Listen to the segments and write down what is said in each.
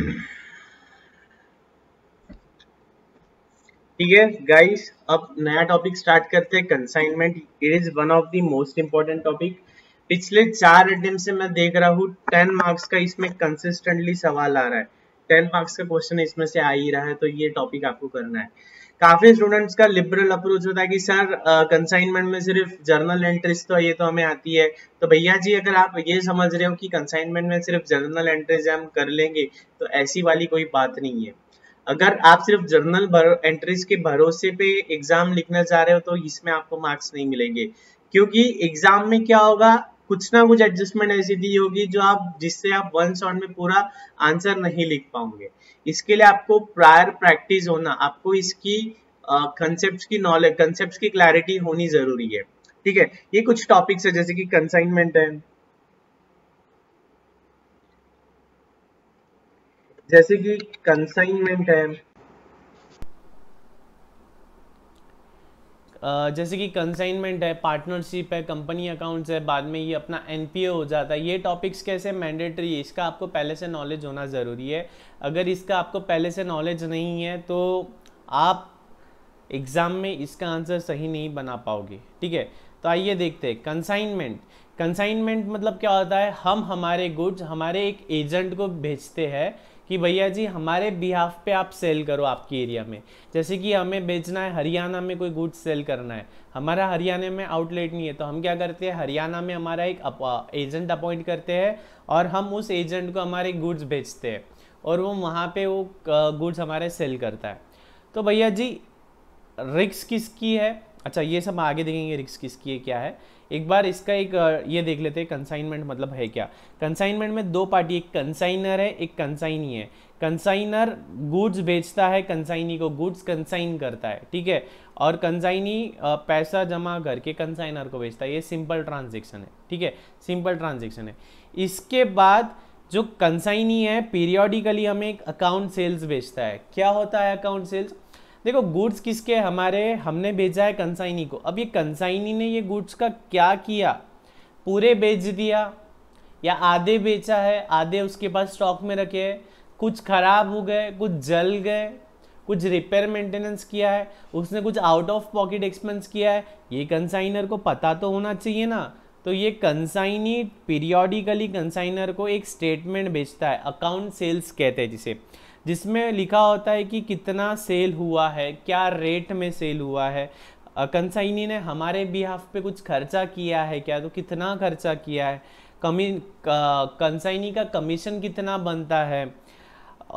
ठीक है गाइस अब नया टॉपिक स्टार्ट करते हैं consignment it is one of the most important topic पिछले चार अटेम्प से मैं देख रहा हूँ टेन मार्क्स का इसमें कंसिस्टेंटली सवाल आ रहा है टेन मार्क्स का क्वेश्चन इसमें से आ ही रहा है तो ये टॉपिक आपको करना है काफी स्टूडेंट्स का लिबरल अप्रोच होता है कि सर कंसाइनमेंट में सिर्फ जर्नल एंट्रीज तो ये तो हमें आती है तो भैया जी अगर आप ये समझ रहे हो कि कंसाइनमेंट में सिर्फ जर्नल एंट्रीज हम कर लेंगे तो ऐसी वाली कोई बात नहीं है अगर आप सिर्फ जर्नल एंट्रीज के भरोसे पे एग्जाम लिखना चाह रहे हो तो इसमें आपको मार्क्स नहीं मिलेंगे क्योंकि एग्जाम में क्या होगा कुछ ना कुछ एडजस्टमेंट ऐसी दी होगी जो आप जिससे आप वन शॉट में पूरा आंसर नहीं लिख पाओगे इसके लिए आपको प्रायर प्रैक्टिस होना आपको इसकी कंसेप्ट की नॉलेज कंसेप्ट की क्लैरिटी होनी जरूरी है ठीक है ये कुछ टॉपिक्स है जैसे कि कंसाइनमेंट है जैसे कि कंसाइनमेंट है जैसे कि कंसाइनमेंट है पार्टनरशिप है कंपनी अकाउंट्स है बाद में ये अपना एन हो जाता है ये टॉपिक्स कैसे मैंडेटरी है इसका आपको पहले से नॉलेज होना ज़रूरी है अगर इसका आपको पहले से नॉलेज नहीं है तो आप एग्ज़ाम में इसका आंसर सही नहीं बना पाओगे ठीक है तो आइए देखते हैं कंसाइनमेंट कंसाइनमेंट मतलब क्या होता है हम हमारे गुड्स हमारे एक एजेंट को भेजते हैं कि भैया जी हमारे बिहाफ पे आप सेल करो आपके एरिया में जैसे कि हमें बेचना है हरियाणा में कोई गुड्स सेल करना है हमारा हरियाणा में आउटलेट नहीं है तो हम क्या करते हैं हरियाणा में हमारा एक अप, एजेंट अपॉइंट करते हैं और हम उस एजेंट को हमारे गुड्स बेचते हैं और वो वहाँ पर वो गुड्स हमारे सेल करता है तो भैया जी रिक्स किसकी है अच्छा ये सब आगे देखेंगे रिक्स किसकी है क्या है एक बार इसका एक ये देख लेते हैं कंसाइनमेंट मतलब है क्या कंसाइनमेंट में दो पार्टी एक कंसाइनर है एक कंसाइनी है कंसाइनर गुड्स बेचता है कंसाइनी को गुड्स कंसाइन करता है ठीक है और कंसाइनी पैसा जमा करके कंसाइनर को बेचता है ये सिंपल ट्रांजेक्शन है ठीक है सिंपल ट्रांजेक्शन है इसके बाद जो कंसाइनी है पीरियोडिकली हमें एक अकाउंट सेल्स बेचता है क्या होता है अकाउंट सेल्स देखो गुड्स किसके हमारे हमने भेजा है कंसाइनी को अब ये कंसाइनी ने ये गुड्स का क्या किया पूरे बेच दिया या आधे बेचा है आधे उसके पास स्टॉक में रखे है कुछ खराब हो गए कुछ जल गए कुछ रिपेयर मेंटेनेंस किया है उसने कुछ आउट ऑफ पॉकेट एक्सपेंस किया है ये कंसाइनर को पता तो होना चाहिए ना तो ये कंसाइनी पीरियोडिकली कंसाइनर को एक स्टेटमेंट भेजता है अकाउंट सेल्स कहते हैं जिसे जिसमें लिखा होता है कि कितना सेल हुआ है क्या रेट में सेल हुआ है कंसाइनी ने हमारे बिहाफ पे कुछ खर्चा किया है क्या तो कितना खर्चा किया है कमी कंसाइनी का कमीशन कितना बनता है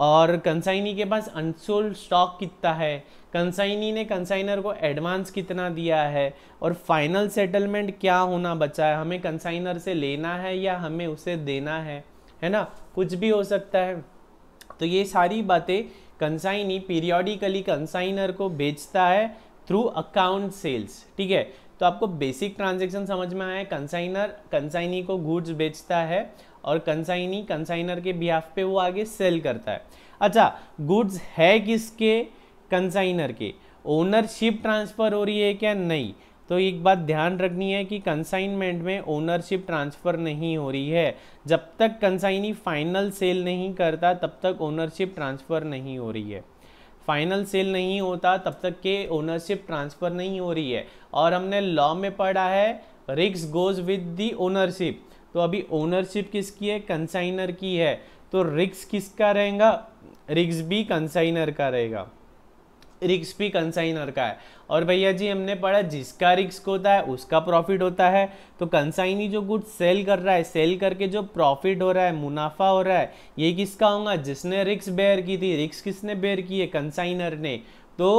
और कंसाइनी के पास अनसोल्ड स्टॉक कितना है कंसाइनी ने कंसाइनर को एडवांस कितना दिया है और फाइनल सेटलमेंट क्या होना बचा है हमें कंसाइनर से लेना है या हमें उसे देना है है ना कुछ भी हो सकता है तो ये सारी बातें कंसाइनी पीरियोडिकली कंसाइनर को बेचता है थ्रू अकाउंट सेल्स ठीक है तो आपको बेसिक ट्रांजेक्शन समझ में आया कंसाइनर कंसाइनी को गुड्स बेचता है और कंसाइनी कंसाइनर के बिहाफ पे वो आगे सेल करता है अच्छा गुड्स है किसके कंसाइनर के ओनरशिप ट्रांसफ़र हो रही है क्या नहीं तो एक बात ध्यान रखनी है कि कंसाइनमेंट में ओनरशिप ट्रांसफ़र नहीं हो रही है जब तक कंसाइनी फाइनल सेल नहीं करता तब तक ओनरशिप ट्रांसफ़र नहीं हो रही है फाइनल सेल नहीं होता तब तक के ओनरशिप ट्रांसफ़र नहीं हो रही है और हमने लॉ में पढ़ा है रिक्स गोज विद दी ओनरशिप तो अभी ओनरशिप किसकी है कंसाइनर की है तो रिक्स किसका रहेगा रिक्स भी कंसाइनर का रहेगा रिक्स भी कंसाइनर का है और भैया जी हमने पढ़ा जिसका रिक्स होता है उसका प्रॉफिट होता है तो कंसाइनी जो गुड सेल कर रहा है सेल करके जो प्रॉफिट हो रहा है मुनाफा हो रहा है ये किसका होगा जिसने रिक्स बेयर की थी रिक्स किसने बेयर की है कंसाइनर ने तो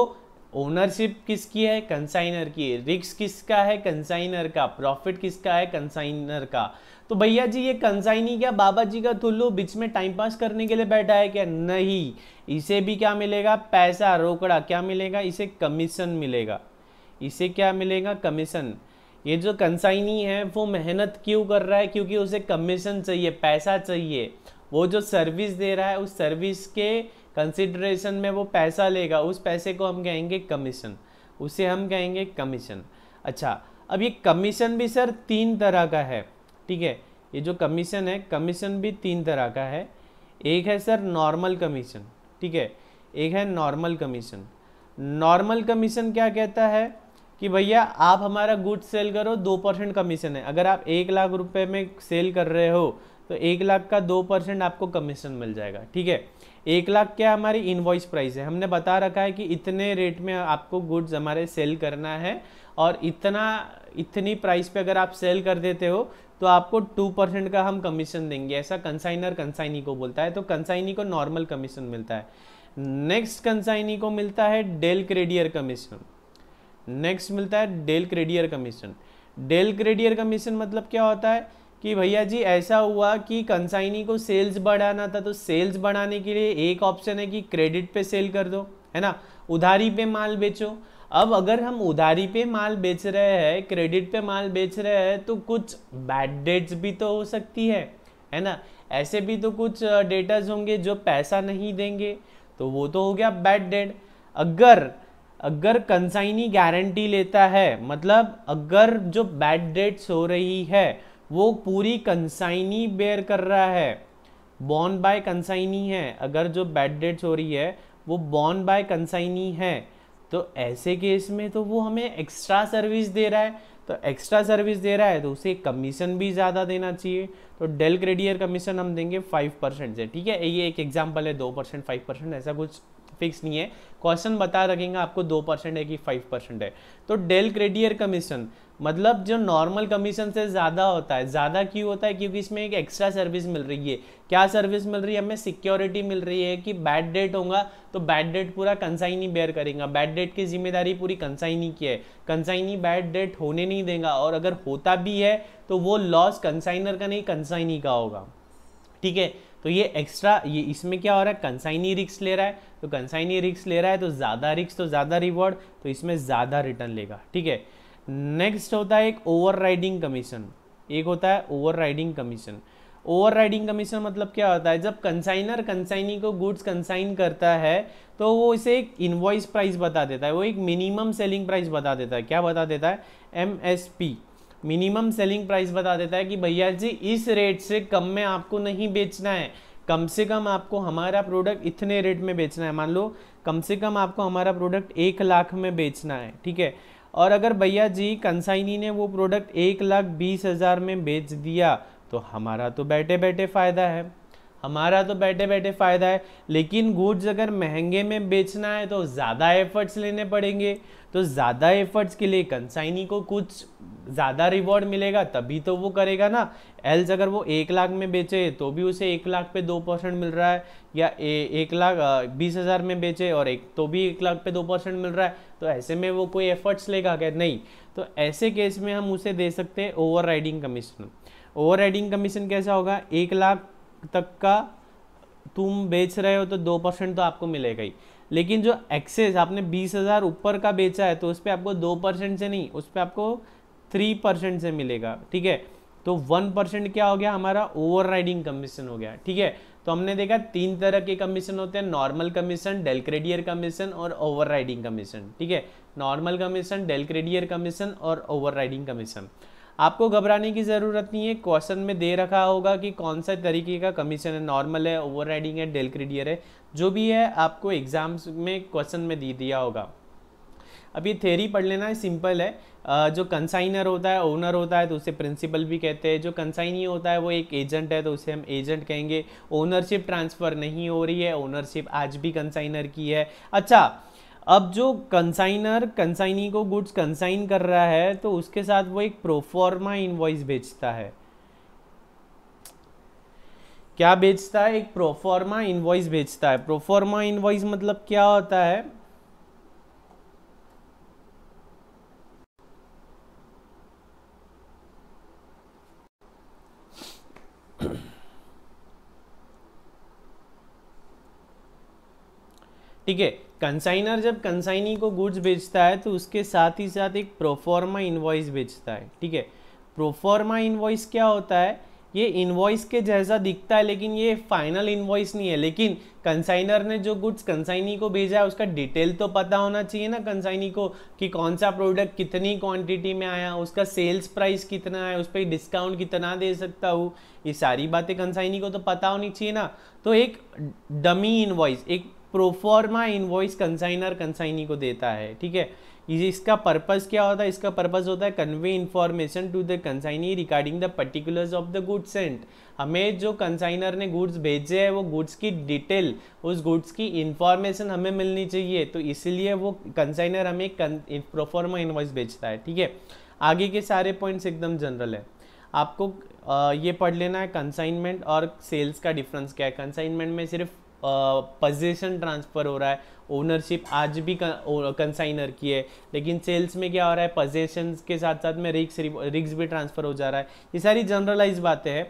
ओनरशिप किसकी है कंसाइनर की रिक्स किसका है कंसाइनर का प्रॉफिट किसका है कंसाइनर का तो भैया जी ये कंसाइनी क्या बाबा जी का तुल्लू बीच में टाइम पास करने के लिए बैठा है क्या नहीं इसे भी क्या मिलेगा पैसा रोकड़ा क्या मिलेगा इसे कमीशन मिलेगा इसे क्या मिलेगा कमीशन ये जो कंसाइनी है वो मेहनत क्यों कर रहा है क्योंकि उसे कमीशन चाहिए पैसा चाहिए वो जो सर्विस दे रहा है उस सर्विस के कंसिड्रेशन में वो पैसा लेगा उस पैसे को हम कहेंगे कमीशन उसे हम कहेंगे कमीशन अच्छा अब ये कमीशन भी सर तीन तरह का है ठीक है ये जो कमीशन है कमीशन भी तीन तरह का है एक है सर नॉर्मल कमीशन ठीक है एक है नॉर्मल कमीशन नॉर्मल कमीशन क्या कहता है कि भैया आप हमारा गुड सेल करो दो परसेंट कमीशन है अगर आप एक लाख रुपए में सेल कर रहे हो तो एक लाख का दो परसेंट आपको कमीशन मिल जाएगा ठीक है एक लाख क्या हमारी इन्वॉइस प्राइस है हमने बता रखा है कि इतने रेट में आपको गुड्स हमारे सेल करना है और इतना इतनी प्राइस पे अगर आप सेल कर देते हो तो आपको टू परसेंट का हम कमीशन देंगे ऐसा कंसाइनर कंसाइनी को बोलता है तो कंसाइनी को नॉर्मल कमीशन मिलता है नेक्स्ट कंसाइनी को मिलता है डेल क्रेडियर कमीशन नेक्स्ट मिलता है del credere commission del credere commission मतलब क्या होता है कि भैया जी ऐसा हुआ कि कंसाइनी को सेल्स बढ़ाना था तो सेल्स बढ़ाने के लिए एक ऑप्शन है कि क्रेडिट पे सेल कर दो है ना उधारी पे माल बेचो अब अगर हम उधारी पे माल बेच रहे हैं क्रेडिट पे माल बेच रहे हैं तो कुछ बैड डेट्स भी तो हो सकती है है ना ऐसे भी तो कुछ डेटर्स होंगे जो पैसा नहीं देंगे तो वो तो हो गया बैड डेट अगर अगर कंसाइनी गारंटी लेता है मतलब अगर जो बैड डेट्स हो रही है वो पूरी कंसाइनी बेयर कर रहा है बॉन्ड बाय कंसाइनी है अगर जो बैड डेट्स हो रही है वो बॉन्ड बाय कंसाइनी है तो ऐसे केस में तो वो हमें एक्स्ट्रा सर्विस दे रहा है तो एक्स्ट्रा सर्विस दे रहा है तो उसे कमीशन भी ज़्यादा देना चाहिए तो डेल क्रेडियर कमीशन हम देंगे फाइव परसेंट से ठीक है ये एक एग्जाम्पल है दो परसेंट फाइव परसेंट ऐसा कुछ फिक्स नहीं है क्वेश्चन बता रखेंगे आपको दो परसेंट है कि फाइव परसेंट है तो डेल क्रेडियर कमीशन मतलब जो नॉर्मल कमीशन से ज़्यादा होता है ज़्यादा क्यों होता है क्योंकि इसमें एक एक्स्ट्रा सर्विस मिल रही है क्या सर्विस मिल रही है हमें सिक्योरिटी मिल रही है कि बैड डेट होगा तो बैड डेट पूरा कंसाइनी बेयर करेगा बैड डेट की जिम्मेदारी पूरी कंसाइनी की है कंसाइनी बैड डेट होने नहीं देगा और अगर होता भी है तो वो लॉस कंसाइनर का नहीं कंसाइनी का होगा ठीक है तो ये एक्स्ट्रा ये इसमें क्या हो रहा है कंसाइनी रिक्स ले रहा है तो कंसाइनी रिक्स ले रहा है तो ज़्यादा रिक्स तो ज़्यादा रिवॉर्ड तो इसमें ज़्यादा रिटर्न लेगा ठीक है नेक्स्ट होता है एक ओवरराइडिंग कमीशन एक होता है ओवरराइडिंग कमीशन ओवरराइडिंग कमीशन मतलब क्या होता है जब कंसाइनर कंसाइनी को गुड्स कंसाइन करता है तो वो इसे एक इन्वॉइस प्राइस बता देता है वो एक मिनिमम सेलिंग प्राइस बता देता है क्या बता देता है M S P minimum selling price बता देता है कि भैया जी इस रेट से कम में आपको नहीं बेचना है कम से कम आपको हमारा प्रोडक्ट इतने रेट में बेचना है मान लो कम से कम आपको हमारा प्रोडक्ट एक लाख में बेचना है ठीक है और अगर भैया जी कंसाइनी ने वो प्रोडक्ट एक लाख बीस हज़ार में बेच दिया तो हमारा तो बैठे बैठे फ़ायदा है हमारा तो बैठे बैठे फ़ायदा है लेकिन गुड्स अगर महंगे में बेचना है तो ज़्यादा एफर्ट्स लेने पड़ेंगे तो ज़्यादा एफर्ट्स के लिए कंसाइनी को कुछ ज़्यादा रिवॉर्ड मिलेगा तभी तो वो करेगा ना एल्स अगर वो एक लाख में बेचे तो भी उसे एक लाख पे दो परसेंट मिल रहा है या ए, एक लाख बीस हज़ार में बेचे और एक तो भी एक लाख पे दो परसेंट मिल रहा है तो ऐसे में वो कोई एफर्ट्स लेगा क्या नहीं तो ऐसे केस में हम उसे दे सकते हैं overriding commission overriding commission कैसा होगा एक लाख तक का तुम बेच रहे हो तो दो परसेंट तो आपको मिलेगा ही लेकिन जो एक्सेस आपने बीस हज़ार ऊपर का बेचा है तो उस पर आपको दो परसेंट से नहीं उस पर आपको थ्री परसेंट से मिलेगा ठीक है तो वन परसेंट क्या हो गया हमारा ओवरराइडिंग कमीशन हो गया ठीक है तो हमने देखा तीन तरह के कमीशन होते हैं नॉर्मल कमीशन डेलक्रेडियर कमीशन और ओवरराइडिंग कमीशन ठीक है नॉर्मल कमीशन डेलक्रेडियर कमीशन और ओवरराइडिंग कमीशन आपको घबराने की ज़रूरत नहीं है क्वेश्चन में दे रखा होगा कि कौन सा तरीके का कमीशन है नॉर्मल है ओवरराइडिंग है डेलक्रेडियर है जो भी है आपको एग्जाम्स में क्वेश्चन में दे दिया होगा अब ये थेरी पढ़ लेना है सिंपल है जो कंसाइनर होता है ओनर होता है तो उसे प्रिंसिपल भी कहते हैं जो कंसाइनी होता है वो एक एजेंट है तो उसे हम एजेंट कहेंगे ओनरशिप ट्रांसफ़र नहीं हो रही है ओनरशिप आज भी कंसाइनर की है अच्छा अब जो कंसाइनर कंसाइनी को गुड्स कंसाइन कर रहा है तो उसके साथ वो एक प्रोफॉर्मा इनवॉइस बेचता है क्या बेचता है एक प्रोफॉर्मा इन्वॉइस बेचता है प्रोफॉर्मा इन्वॉइस मतलब क्या होता है ठीक है कंसाइनर जब कंसाइनी को गुड्स बेचता है तो उसके साथ ही साथ एक प्रोफॉर्मा इन्वॉइस बेचता है ठीक है प्रोफॉर्मा इन्वॉइस क्या होता है ये इन्वॉइस के जैसा दिखता है लेकिन ये फाइनल इन्वॉइस नहीं है लेकिन कंसाइनर ने जो गुड्स कंसाइनी को भेजा है उसका डिटेल तो पता होना चाहिए ना कंसाइनी को कि कौन सा प्रोडक्ट कितनी क्वांटिटी में आया उसका सेल्स प्राइस कितना है उस पर डिस्काउंट कितना दे सकता हूँ ये सारी बातें कंसाइनी को तो पता होनी चाहिए ना तो एक डमी इन्वॉइस एक प्रोफॉर्मा इन्वॉइस कंसाइनर कंसाइनी को देता है ठीक है इसका पर्पज़ क्या होता है इसका पर्पज़ होता है convey information to the consignee regarding the particulars of the goods sent हमें जो कंसाइनर ने गुड्स भेजे हैं वो गुड्स की डिटेल उस गुड्स की इन्फॉर्मेशन हमें मिलनी चाहिए तो इसलिए वो कंसाइनर हमें प्रोफॉर्मा इन्वाइस भेजता है ठीक है आगे के सारे पॉइंट्स एकदम जनरल है आपको ये पढ़ लेना है कंसाइनमेंट और सेल्स का डिफरेंस क्या है कंसाइनमेंट में सिर्फ पोजीशन ट्रांसफ़र हो रहा है ओनरशिप आज भी कंसाइनर की है लेकिन सेल्स में क्या हो रहा है पोजेशन के साथ साथ में रिक्स रिक्स भी ट्रांसफ़र हो जा रहा है ये सारी जनरलाइज बातें हैं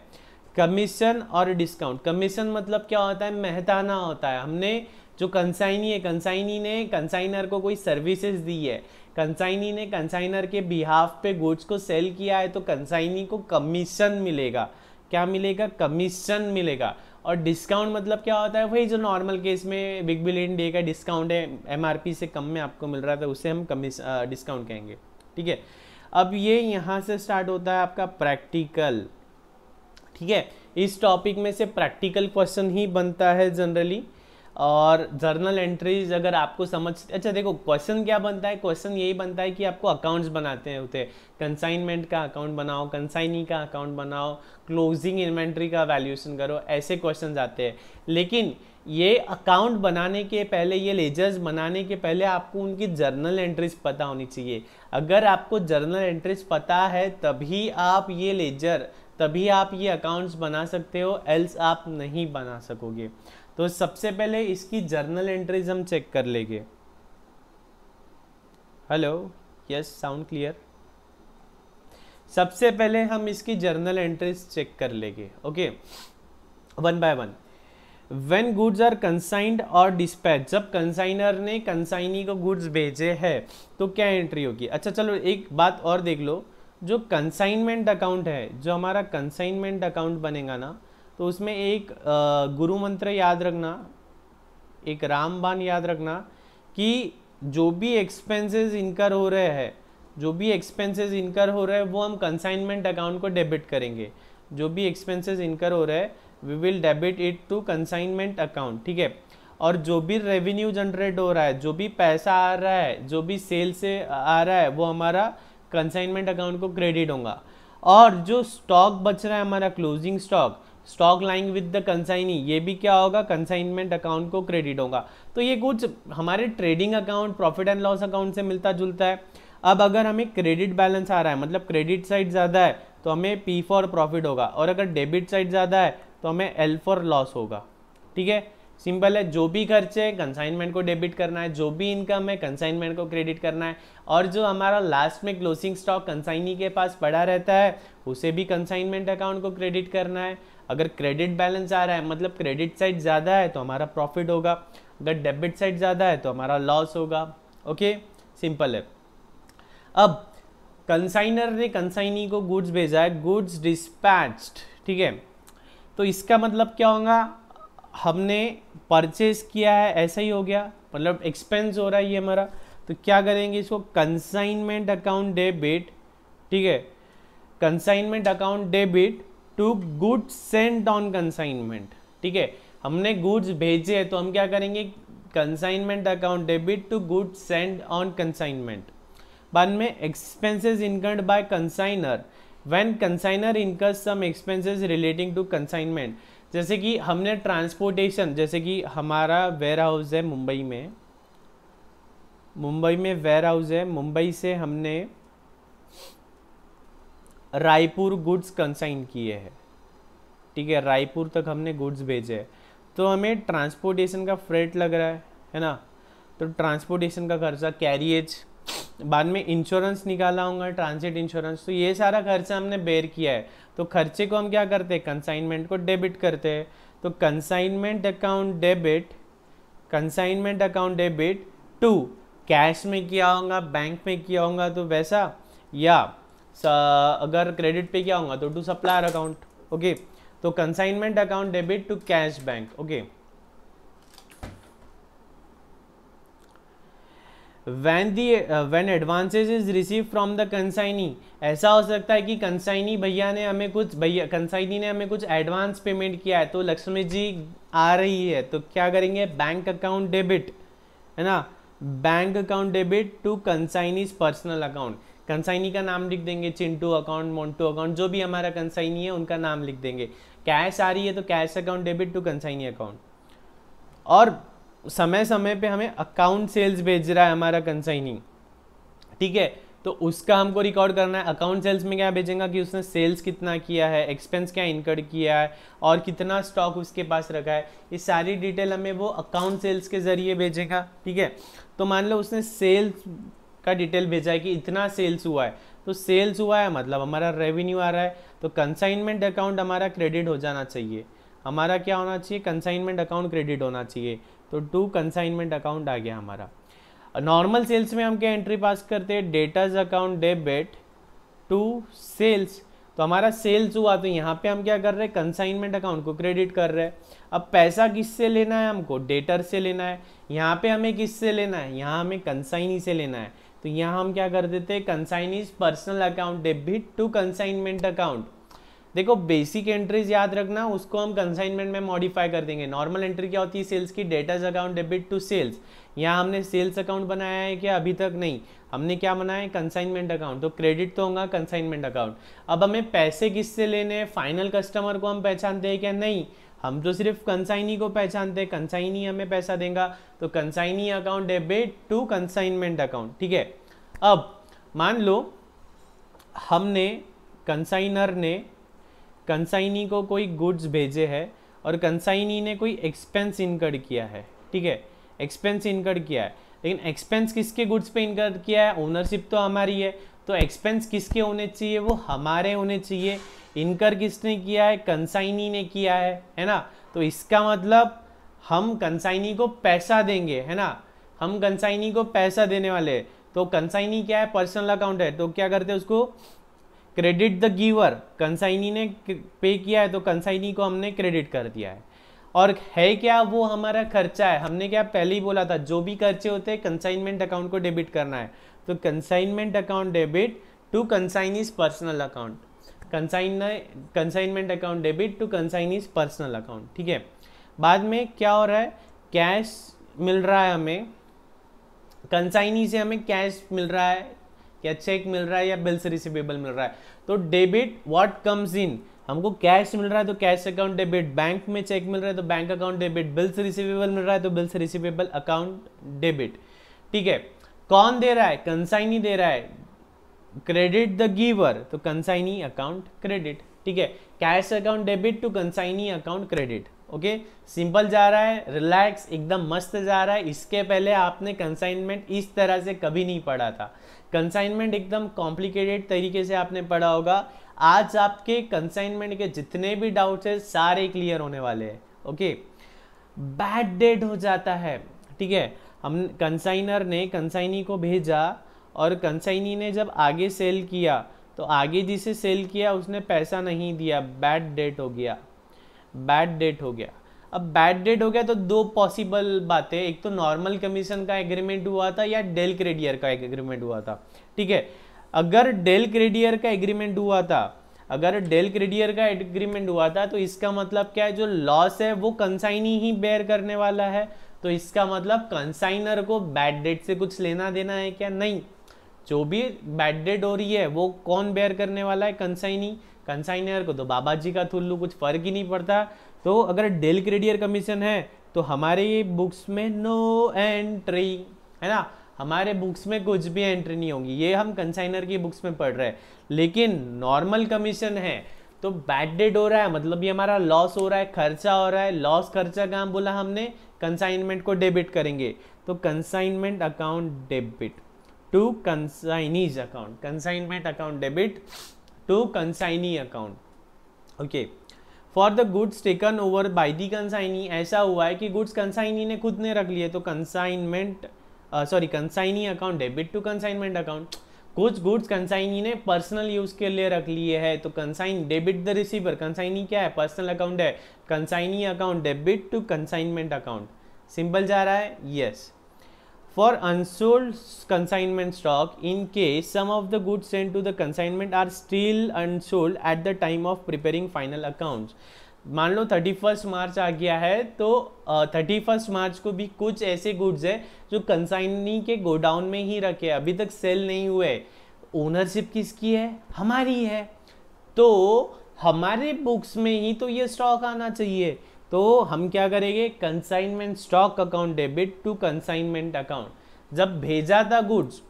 कमीशन और डिस्काउंट कमीशन मतलब क्या होता है मेहताना होता है हमने जो कंसाइनी है कंसाइनी ने कंसाइनर को कोई सर्विसेज दी है कंसाइनी ने कंसाइनर के बिहाफ पे गुड्स को सेल किया है तो कंसाइनी को कमीशन मिलेगा क्या मिलेगा कमीशन मिलेगा और डिस्काउंट मतलब क्या होता है वही जो नॉर्मल केस में बिग बिलियन डे का डिस्काउंट है एम से कम में आपको मिल रहा था उसे हम कम डिस्काउंट कहेंगे ठीक है अब ये यहाँ से स्टार्ट होता है आपका प्रैक्टिकल ठीक है इस टॉपिक में से प्रैक्टिकल क्वेश्चन ही बनता है जनरली और जर्नल एंट्रीज अगर आपको समझ अच्छा देखो क्वेश्चन क्या बनता है क्वेश्चन यही बनता है कि आपको अकाउंट्स बनाते हैं होते कंसाइनमेंट का अकाउंट बनाओ कंसाइनी का अकाउंट बनाओ क्लोजिंग इन्वेंट्री का वैल्यूएशन करो ऐसे क्वेश्चन आते हैं लेकिन ये अकाउंट बनाने के पहले ये लेजर्स बनाने के पहले आपको उनकी जर्नल एंट्रीज पता होनी चाहिए अगर आपको जर्नल एंट्रीज पता है तभी आप ये लेजर तभी आप ये अकाउंट्स बना सकते हो एल्स आप नहीं बना सकोगे तो सबसे पहले इसकी जर्नल एंट्रीज हम चेक कर लेंगे हेलो यस साउंड क्लियर सबसे पहले हम इसकी जर्नल एंट्रीज चेक कर लेंगे okay one by one when goods are consigned और डिस्पैच जब कंसाइनर ने कंसाइनी को गुड्स भेजे हैं तो क्या एंट्री होगी अच्छा चलो एक बात और देख लो जो कंसाइनमेंट अकाउंट है जो हमारा कंसाइनमेंट अकाउंट बनेगा ना तो उसमें एक गुरु मंत्र याद रखना एक रामबान याद रखना कि जो भी एक्सपेंसेस इनकर हो रहे हैं जो भी एक्सपेंसेस इनकर हो रहे हैं वो हम कंसाइनमेंट अकाउंट को डेबिट करेंगे जो भी एक्सपेंसेस इनकर हो रहे हैं we will debit it to consignment account ठीक है और जो भी रेवेन्यू जनरेट हो रहा है जो भी पैसा आ रहा है जो भी सेल से आ रहा है वो हमारा कंसाइनमेंट अकाउंट को क्रेडिट होगा और जो स्टॉक बच रहा है हमारा closing stock stock lying with the consignee ये भी क्या होगा कंसाइनमेंट अकाउंट को क्रेडिट होगा तो ये कुछ हमारे trading account profit and loss account से मिलता जुलता है अब अगर हमें क्रेडिट बैलेंस आ रहा है मतलब क्रेडिट साइड ज़्यादा है तो हमें पी फॉर प्रॉफिट होगा और अगर डेबिट साइड ज़्यादा है तो हमें एल फॉर लॉस होगा ठीक है सिंपल है जो भी खर्चे कंसाइनमेंट को डेबिट करना है जो भी इनकम है कंसाइनमेंट को क्रेडिट करना है और जो हमारा लास्ट में क्लोजिंग स्टॉक कंसाइनी के पास पड़ा रहता है उसे भी कंसाइनमेंट अकाउंट को क्रेडिट करना है अगर क्रेडिट बैलेंस आ रहा है मतलब क्रेडिट साइड ज़्यादा है तो हमारा प्रॉफिट होगा अगर डेबिट साइड ज़्यादा है तो हमारा लॉस होगा ओके सिंपल है अब कंसाइनर ने कंसाइनी को गुड्स भेजा है गुड्स डिस्पैच्ड ठीक है तो इसका मतलब क्या होगा हमने परचेज किया है ऐसा ही हो गया मतलब एक्सपेंस हो रहा है ये हमारा तो क्या करेंगे इसको कंसाइनमेंट अकाउंट डेबिट ठीक है consignment account debit to goods sent on consignment ठीक है हमने गुड्स भेजे तो हम क्या करेंगे consignment account debit to goods sent on consignment बाद में expenses incurred by consignor when consignor incurs some expenses relating to consignment जैसे कि हमने ट्रांसपोर्टेशन जैसे कि हमारा वेयर हाउस है मुंबई में मुंबई में वेयर हाउस है मुंबई से हमने रायपुर गुड्स कंसाइन किए हैं ठीक है रायपुर तक हमने गुड्स भेजे हैं तो हमें ट्रांसपोर्टेशन का फ्रेट लग रहा है है ना तो ट्रांसपोर्टेशन का खर्चा कैरिएज बाद में इंश्योरेंस निकाला होगा ट्रांसिट इंश्योरेंस तो ये सारा खर्चा हमने बेर किया है तो खर्चे को हम क्या करते हैं कंसाइनमेंट को डेबिट करते हैं तो consignment account debit consignment account debit to cash में किया होगा बैंक में किया होगा तो वैसा या अगर क्रेडिट पे क्या होगा तो टू सप्लायर अकाउंट ओके तो consignment account debit to cash bank okay when the when advances is receive from the consignee ऐसा हो सकता है कि कंसाइनी भैया ने हमें कुछ भैया कंसाइनी ने हमें कुछ एडवांस पेमेंट किया है तो लक्ष्मी जी आ रही है तो क्या करेंगे बैंक अकाउंट डेबिट है ना bank account debit to consignee's personal account consignee का नाम लिख देंगे चिंटू अकाउंट मोन्टू अकाउंट जो भी हमारा कंसाइनी है उनका नाम लिख देंगे कैश आ रही है तो cash account debit to consignee account और समय समय पे हमें अकाउंट सेल्स भेज रहा है हमारा कंसाइनी ठीक है तो उसका हमको रिकॉर्ड करना है अकाउंट सेल्स में क्या भेजेंगे कि उसने सेल्स कितना किया है एक्सपेंस क्या इनकर्ड किया है और कितना स्टॉक उसके पास रखा है ये सारी डिटेल हमें वो अकाउंट सेल्स के ज़रिए भेजेगा ठीक है तो मान लो उसने सेल्स का डिटेल भेजा है कि इतना सेल्स हुआ है तो सेल्स हुआ है मतलब हमारा रेवेन्यू आ रहा है तो कंसाइनमेंट अकाउंट हमारा क्रेडिट हो जाना चाहिए हमारा क्या होना चाहिए कंसाइनमेंट अकाउंट क्रेडिट होना चाहिए तो टू कंसाइनमेंट अकाउंट आ गया हमारा नॉर्मल सेल्स में हम क्या एंट्री पास करते हैं debtors account debit to sales तो हमारा सेल्स हुआ तो यहाँ पे हम क्या कर रहे हैं कंसाइनमेंट अकाउंट को क्रेडिट कर रहे हैं अब पैसा किससे लेना है हमको डेटर से लेना है यहाँ पे हमें किससे लेना है यहाँ हमें कंसाइनी से लेना है तो यहाँ हम क्या कर देते हैं consignee's personal account debit to consignment account देखो बेसिक एंट्रीज याद रखना उसको हम कंसाइनमेंट में मॉडिफाई कर देंगे नॉर्मल एंट्री क्या होती है सेल्स की debtors account debit to sales यहाँ हमने सेल्स अकाउंट बनाया है क्या अभी तक नहीं हमने क्या बनाया है कंसाइनमेंट अकाउंट तो क्रेडिट तो होगा कंसाइनमेंट अकाउंट अब हमें पैसे किससे लेने हैं फाइनल कस्टमर को हम पहचानते हैं क्या नहीं हम तो सिर्फ कंसाइनी को पहचानते हैं कंसाइनी हमें पैसा देगा तो consignee account debit to consignment account ठीक है अब मान लो हमने कंसाइनर ने कंसाइनी को कोई गुड्स भेजे हैं और कंसाइनी ने कोई एक्सपेंस इनकर्ड किया है ठीक है एक्सपेंस इनकर्ड किया है लेकिन एक्सपेंस किसके गुड्स पे इनकर्ड किया है ओनरशिप तो हमारी है तो एक्सपेंस किसके होने चाहिए वो हमारे होने चाहिए इनकर किसने किया है कंसाइनी ने किया है है ना तो इसका मतलब हम कंसाइनी को पैसा देंगे है ना हम कंसाइनी को पैसा देने वाले तो कंसाइनी क्या है पर्सनल अकाउंट है तो क्या करते हैं उसको क्रेडिट द गिवर कंसाइनी ने पे किया है तो कंसाइनी को हमने क्रेडिट कर दिया है और है क्या वो हमारा खर्चा है हमने क्या पहले ही बोला था जो भी खर्चे होते हैं कंसाइनमेंट अकाउंट को डेबिट करना है तो consignment account debit to consignee's personal account consign consignment account debit to consignee's personal account ठीक है बाद में क्या हो रहा है कैश मिल रहा है हमें कंसाइनी से हमें कैश मिल रहा है या चेक मिल रहा है या बिल्स रिसिवेबल मिल रहा है तो डेबिट व्हाट कम्स इन हमको कैश मिल रहा है तो कैश अकाउंट डेबिट बैंक में चेक मिल रहा है तो bank account debit bills receivable मिल रहा है तो बिल्स रिसिवेबल अकाउंट डेबिट ठीक है कौन दे रहा है कंसाइनी दे रहा है क्रेडिट द गिवर तो कंसाइनी अकाउंट क्रेडिट ठीक है cash account debit to consignee account credit okay simple जा रहा है रिलैक्स एकदम मस्त जा रहा है इसके पहले आपने कंसाइनमेंट इस तरह से कभी नहीं पढ़ा था कंसाइनमेंट एकदम कॉम्प्लिकेटेड तरीके से आपने पढ़ा होगा आज आपके कंसाइनमेंट के जितने भी डाउट्स हैं सारे क्लियर होने वाले हैं ओके बैड डेट हो जाता है ठीक है हम कंसाइनर ने कंसाइनी को भेजा और कंसाइनी ने जब आगे सेल किया तो आगे जिसे सेल किया उसने पैसा नहीं दिया बैड डेट हो गया बैड डेट हो गया अब बैड डेट हो गया तो दो पॉसिबल बातें एक तो नॉर्मल कमीशन का एग्रीमेंट हुआ था या डेल क्रेडियर का एग्रीमेंट हुआ था ठीक है अगर डेल क्रेडियर का एग्रीमेंट हुआ था अगर डेल क्रेडियर का एग्रीमेंट हुआ था तो इसका मतलब क्या है जो लॉस है वो कंसाइनी ही बेयर करने वाला है तो इसका मतलब कंसाइनर को बैड डेट से कुछ लेना देना है क्या नहीं जो भी बैड डेट हो रही है वो कौन बेयर करने वाला है कंसाइनी कंसाइनर को तो बाबा जी का थुल्लू कुछ फ़र्क ही नहीं पड़ता तो अगर डेल क्रेडियर कमीशन है तो हमारे बुक्स में नो एंट्री है ना हमारे बुक्स में कुछ भी एंट्री नहीं होगी ये हम कंसाइनर की बुक्स में पढ़ रहे हैं लेकिन नॉर्मल कमीशन है तो बैड डेड हो रहा है मतलब ये हमारा लॉस हो रहा है खर्चा हो रहा है लॉस खर्चा कहाँ बोला हमने कंसाइनमेंट को डेबिट करेंगे तो consignment account debit to consignee's account consignment account debit to consignee account okay for the goods taken over by the consignee ऐसा हुआ है कि गुड्स कंसाइनी ने खुद ने रख लिए तो consignment sorry consignee account debit to consignment account कुछ गुड्स कंसाइनी ने पर्सनल यूज़ के लिए रख लिए है तो consign debit the receiver consignee क्या है पर्सनल अकाउंट है consignee account debit to consignment account simple जा रहा है yes yes. for unsold consignment stock in case some of the goods sent to the consignment are still unsold at the time of preparing final accounts मान लो thirty first March आ गया है तो thirty first March को भी कुछ ऐसे goods है जो कंसाइनी के गोडाउन में ही रखे अभी तक सेल नहीं हुए ओनरशिप किसकी है हमारी है तो हमारे बुक्स में ही तो ये स्टॉक आना चाहिए तो हम क्या करेंगे consignment stock account debit to consignment account जब भेजा था गुड्स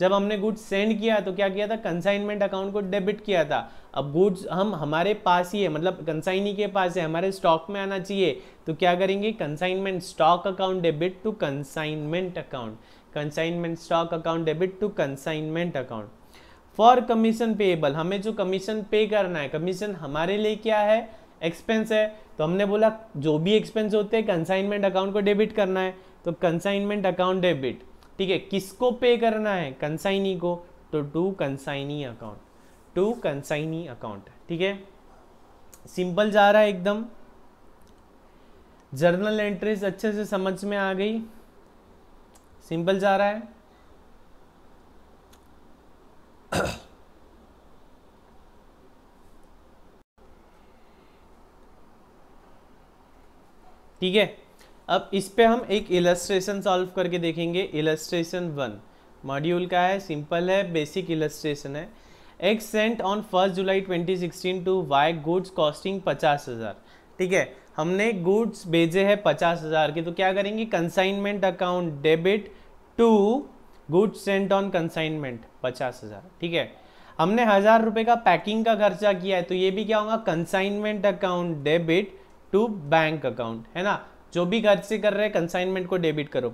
जब हमने गुड्स सेंड किया तो क्या किया था कंसाइनमेंट अकाउंट को डेबिट किया था अब गुड्स हम हमारे पास ही है मतलब कंसाइनी के पास है हमारे स्टॉक में आना चाहिए तो क्या करेंगे consignment stock account debit to consignment account consignment stock account debit to consignment account for commission payable हमें जो कमीशन पे करना है कमीशन हमारे लिए क्या है एक्सपेंस है तो हमने बोला जो भी एक्सपेंस होते हैं कंसाइनमेंट अकाउंट को डेबिट करना है तो कंसाइनमेंट अकाउंट डेबिट ठीक है किसको पे करना है कंसाइनी को तो to consignee account to consignee account ठीक है सिंपल जा रहा है एकदम जर्नल एंट्रीज अच्छे से समझ में आ गई सिंपल जा रहा है ठीक है अब इस पे हम एक इलस्ट्रेशन सॉल्व करके देखेंगे इलस्ट्रेशन वन मॉड्यूल का है सिंपल है बेसिक इलस्ट्रेशन है X sent on first July 2016 to Y goods costing पचास हज़ार ठीक है हमने गुड्स भेजे हैं पचास हज़ार के तो क्या करेंगे consignment account debit to goods sent on consignment पचास हज़ार ठीक है हमने हज़ार रुपये का पैकिंग का खर्चा किया है तो ये भी क्या होगा consignment account debit to bank account है ना जो भी घर से कर रहे हैं कंसाइनमेंट को डेबिट करो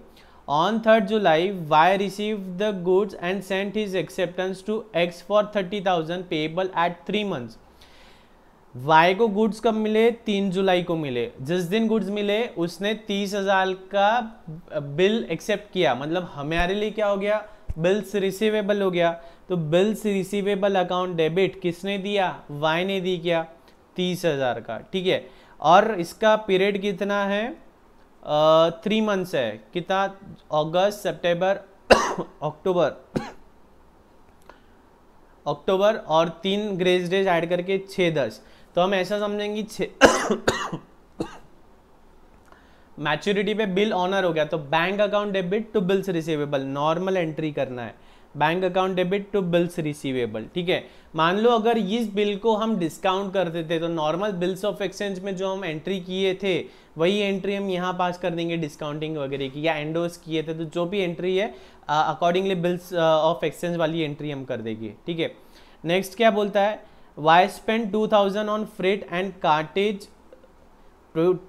on third July Y receive the goods and sent his acceptance to X for thirty thousand payable at three months Y को गुड्स कब मिले तीन जुलाई को मिले जिस दिन गुड्स मिले उसने तीस हज़ार का बिल एक्सेप्ट किया मतलब हमारे लिए क्या हो गया बिल्स रिसीवेबल हो गया तो बिल्स रिसीवेबल अकाउंट डेबिट किसने दिया वाई ने दी क्या तीस हज़ार का ठीक है और इसका पीरियड कितना है थ्री uh, मंथ्स है कितना अगस्त सितंबर अक्टूबर अक्टूबर और तीन ग्रेस डेज ऐड करके छः दस तो हम ऐसा समझेंगे छ मैच्योरिटी पे बिल ऑनर हो गया तो bank account debit to bills receivable normal entry करना है bank account debit to bills receivable ठीक है मान लो अगर इस बिल को हम डिस्काउंट कर देते तो नॉर्मल बिल्स ऑफ एक्सचेंज में जो हम एंट्री किए थे वही एंट्री हम यहाँ पास कर देंगे डिस्काउंटिंग वगैरह की या एंडोस किए थे तो जो भी एंट्री है अकॉर्डिंगली बिल्स ऑफ एक्सचेंज वाली एंट्री हम कर देंगे ठीक है नेक्स्ट क्या बोलता है Y spend two thousand on freight and cartage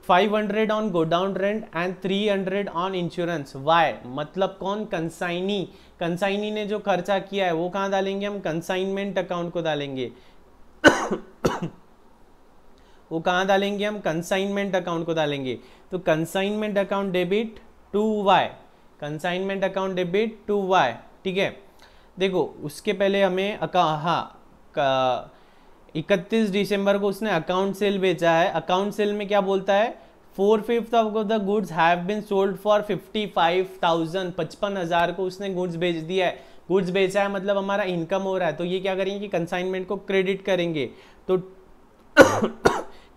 five hundred on godown rent and three hundred on insurance Y मतलब कौन कंसाइनी कंसाइनी ने जो खर्चा किया है वो कहाँ डालेंगे हम कंसाइनमेंट अकाउंट को डालेंगे वो कहाँ डालेंगे हम कंसाइनमेंट अकाउंट को डालेंगे तो consignment account debit to Y consignment account debit to Y ठीक है देखो उसके पहले हमें अका हाँ इकतीस दिसंबर को उसने अकाउंट सेल बेचा है अकाउंट सेल में क्या बोलता है four fifth of the goods have been sold for fifty five thousand पचपन हज़ार को उसने गुड्स बेच दिया है गुड्स बेचा है मतलब हमारा इनकम हो रहा है तो ये क्या करेंगे कि कंसाइनमेंट को क्रेडिट करेंगे तो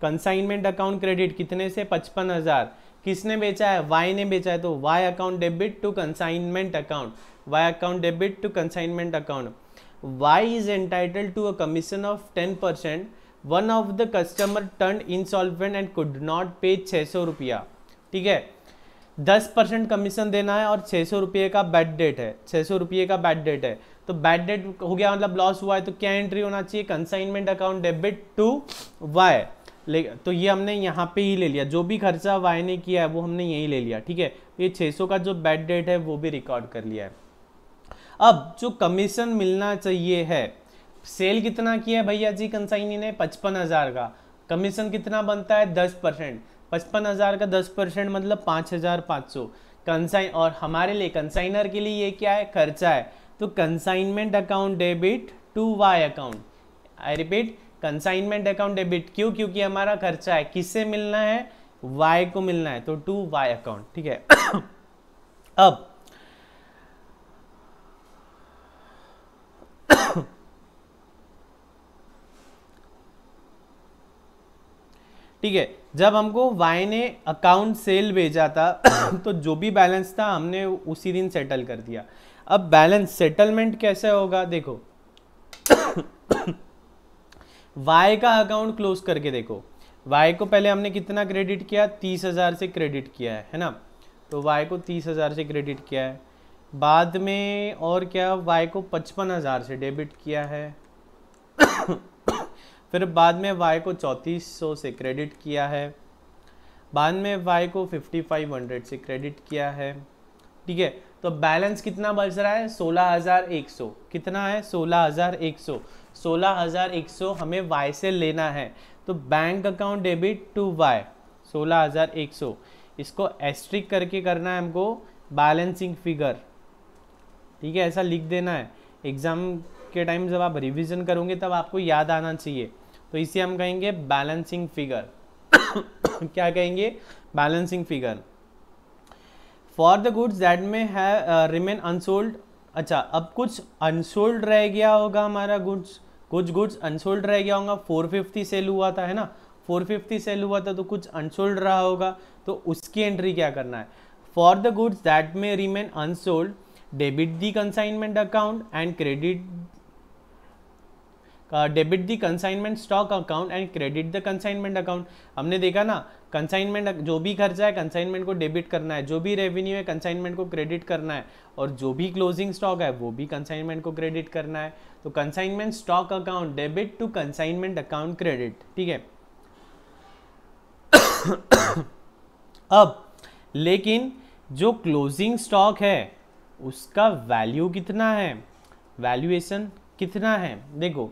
कंसाइनमेंट अकाउंट क्रेडिट कितने से पचपन हज़ार किसने बेचा है वाई ने बेचा है तो Y account debit to consignment account Y account debit to consignment account why is entitled to a commission of 10% one of the customer turn insolvent and could not pay छः सौ रुपया ठीक है दस परसेंट कमीशन देना है और छः सौ रुपये का बैड डेट है छः सौ रुपये का बैड डेट है तो बैड डेट हो गया मतलब लॉस हुआ है तो क्या एंट्री होना चाहिए consignment account debit to Y ले तो ये हमने यहाँ पे ही ले लिया जो भी खर्चा वाई ने किया है वो हमने यहीं ले लिया ठीक है ये 600 का जो बैड डेट है वो भी रिकॉर्ड कर लिया है अब जो कमीशन मिलना चाहिए है सेल कितना किया भैया जी कंसाइनी ने पचपन हज़ार का कमीशन कितना बनता है दस परसेंट पचपन हज़ार का दस परसेंट मतलब पाँच हज़ार पाँच सौ कंसाइन और हमारे लिए कंसाइनर के लिए ये क्या है खर्चा है तो consignment account debit to Y account I repeat consignment account debit क्यों क्योंकि हमारा खर्चा है किससे मिलना है वाई को मिलना है तो टू वाई अकाउंट ठीक है अब ठीक है जब हमको वाई ने अकाउंट सेल भेजा था तो जो भी बैलेंस था हमने उसी दिन सेटल कर दिया अब बैलेंस सेटलमेंट कैसे होगा देखो वाई का अकाउंट क्लोज करके देखो वाई को पहले हमने कितना क्रेडिट किया तीस हज़ार से क्रेडिट किया है है ना तो वाई को तीस हज़ार से क्रेडिट किया है बाद में और क्या वाई को पचपन हज़ार से डेबिट किया है फिर बाद में वाई को चौंतीस सौ से क्रेडिट किया है बाद में वाई को फिफ्टी फाइव हंड्रेड से क्रेडिट किया है ठीक है तो बैलेंस कितना बच रहा है सोलह हज़ार एक सौ कितना है सोलह हज़ार एक सौ सोलह हज़ार एक सौ हमें वाई से लेना है तो bank account debit to Y सोलह हज़ार एक सौ इसको एस्ट्रिक करके करना है हमको बैलेंसिंग फिगर ठीक है ऐसा लिख देना है एग्ज़ाम के टाइम जब आप रिविज़न करोगे तब आपको याद आना चाहिए तो इसे हम कहेंगे बैलेंसिंग फिगर क्या कहेंगे balancing figure for the goods that में है रिमेन अनसोल्ड अच्छा अब कुछ अनसोल्ड रह गया होगा हमारा गुड्स कुछ गुड्स अनसोल्ड रह गया होगा फोर फिफ्टी सेल हुआ था है ना फोर फिफ्टी सेल हुआ था तो कुछ अनसोल्ड रहा होगा तो उसकी एंट्री क्या करना है फॉर द गुड्स दैट में remain unsold debit the consignment account and credit debit the consignment stock account and credit the consignment account हमने देखा ना कंसाइनमेंट जो भी खर्चा है कंसाइनमेंट को डेबिट करना है जो भी रेवेन्यू है कंसाइनमेंट को क्रेडिट करना है और जो भी क्लोजिंग स्टॉक है वो भी कंसाइनमेंट को क्रेडिट करना है तो consignment stock account debit to consignment account credit ठीक है अब लेकिन जो क्लोजिंग स्टॉक है उसका वैल्यू कितना है वैल्यूएशन कितना है देखो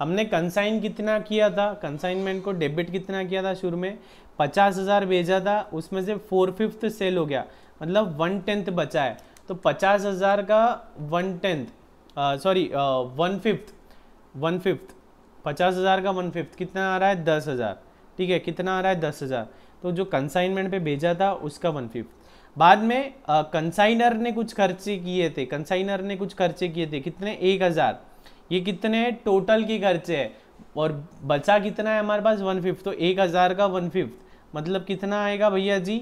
हमने कंसाइन कितना किया था कंसाइनमेंट को डेबिट कितना किया था शुरू में पचास हज़ार भेजा था उसमें से फोर फिफ्थ सेल हो गया मतलब वन टेंथ बचा है तो पचास हज़ार का one tenth sorry one fifth one fifth पचास हज़ार का वन फिफ्थ कितना आ रहा है दस हज़ार ठीक है कितना आ रहा है दस हज़ार तो जो कंसाइनमेंट पे भेजा था उसका वन फिफ्थ बाद में कंसाइनर ने कुछ खर्चे किए थे कंसाइनर ने कुछ खर्चे किए थे कितने एक हज़ार ये कितने टोटल के खर्चे है और बचा कितना है हमारे पास वन फिफ्थ तो एक हज़ार का वन फिफ्थ मतलब कितना आएगा भैया जी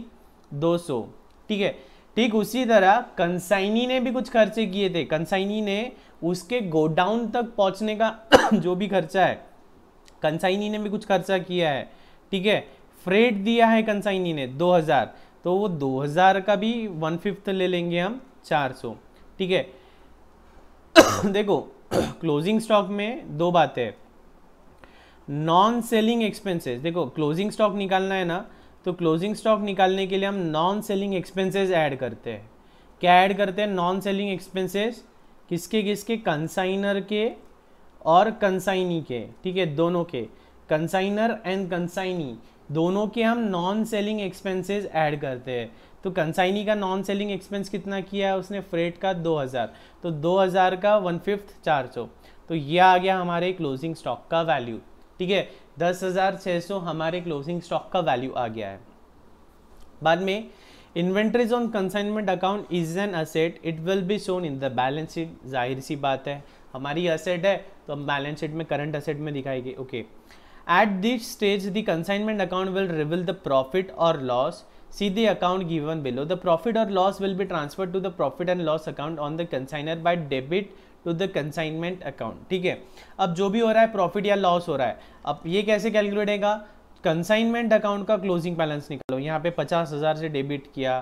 दो सौ ठीक है ठीक उसी तरह कंसाइनी ने भी कुछ खर्चे किए थे कंसाइनी ने उसके गोडाउन तक पहुंचने का जो भी खर्चा है कंसाइनी ने भी कुछ खर्चा किया है ठीक है फ्रेट दिया है कंसाइनी ने 2000 तो वो 2000 का भी वन फिफ्थ ले लेंगे हम 400 ठीक है देखो क्लोजिंग स्टॉक में दो बातें नॉन सेलिंग एक्सपेंसेस देखो क्लोजिंग स्टॉक निकालना है ना तो क्लोजिंग स्टॉक निकालने के लिए हम नॉन सेलिंग एक्सपेंसेस ऐड करते हैं क्या ऐड करते हैं नॉन सेलिंग एक्सपेंसेस किसके किसके कंसाइनर के और कंसाइनी के ठीक है दोनों के कंसाइनर एंड कंसाइनी दोनों के हम नॉन सेलिंग एक्सपेंसेस ऐड करते हैं तो कंसाइनी का नॉन सेलिंग एक्सपेंस कितना किया है उसने फ्रेट का 2000 तो 2000 का वन फिफ्थ चार तो ये आ गया हमारे क्लोजिंग स्टॉक का वैल्यू ठीक है दस हज़ार छः सौ हमारे क्लोजिंग स्टॉक का वैल्यू आ गया है बाद में inventories on consignment account is an asset it will be shown in the balance sheet जाहिर सी बात है हमारी असेट है तो हम बैलेंस शीट में करंट असेट में दिखाएगी okay at this stage the consignment account will reveal the profit और loss See the account given below. The profit or loss will be transferred to the profit and loss account on the consignor by debit to the consignment account ठीक है अब जो भी हो रहा है profit या लॉस हो रहा है अब ये कैसे कैलकुलेट होगा कंसाइनमेंट अकाउंट का क्लोजिंग बैलेंस निकालो यहाँ पे पचास हज़ार से डेबिट किया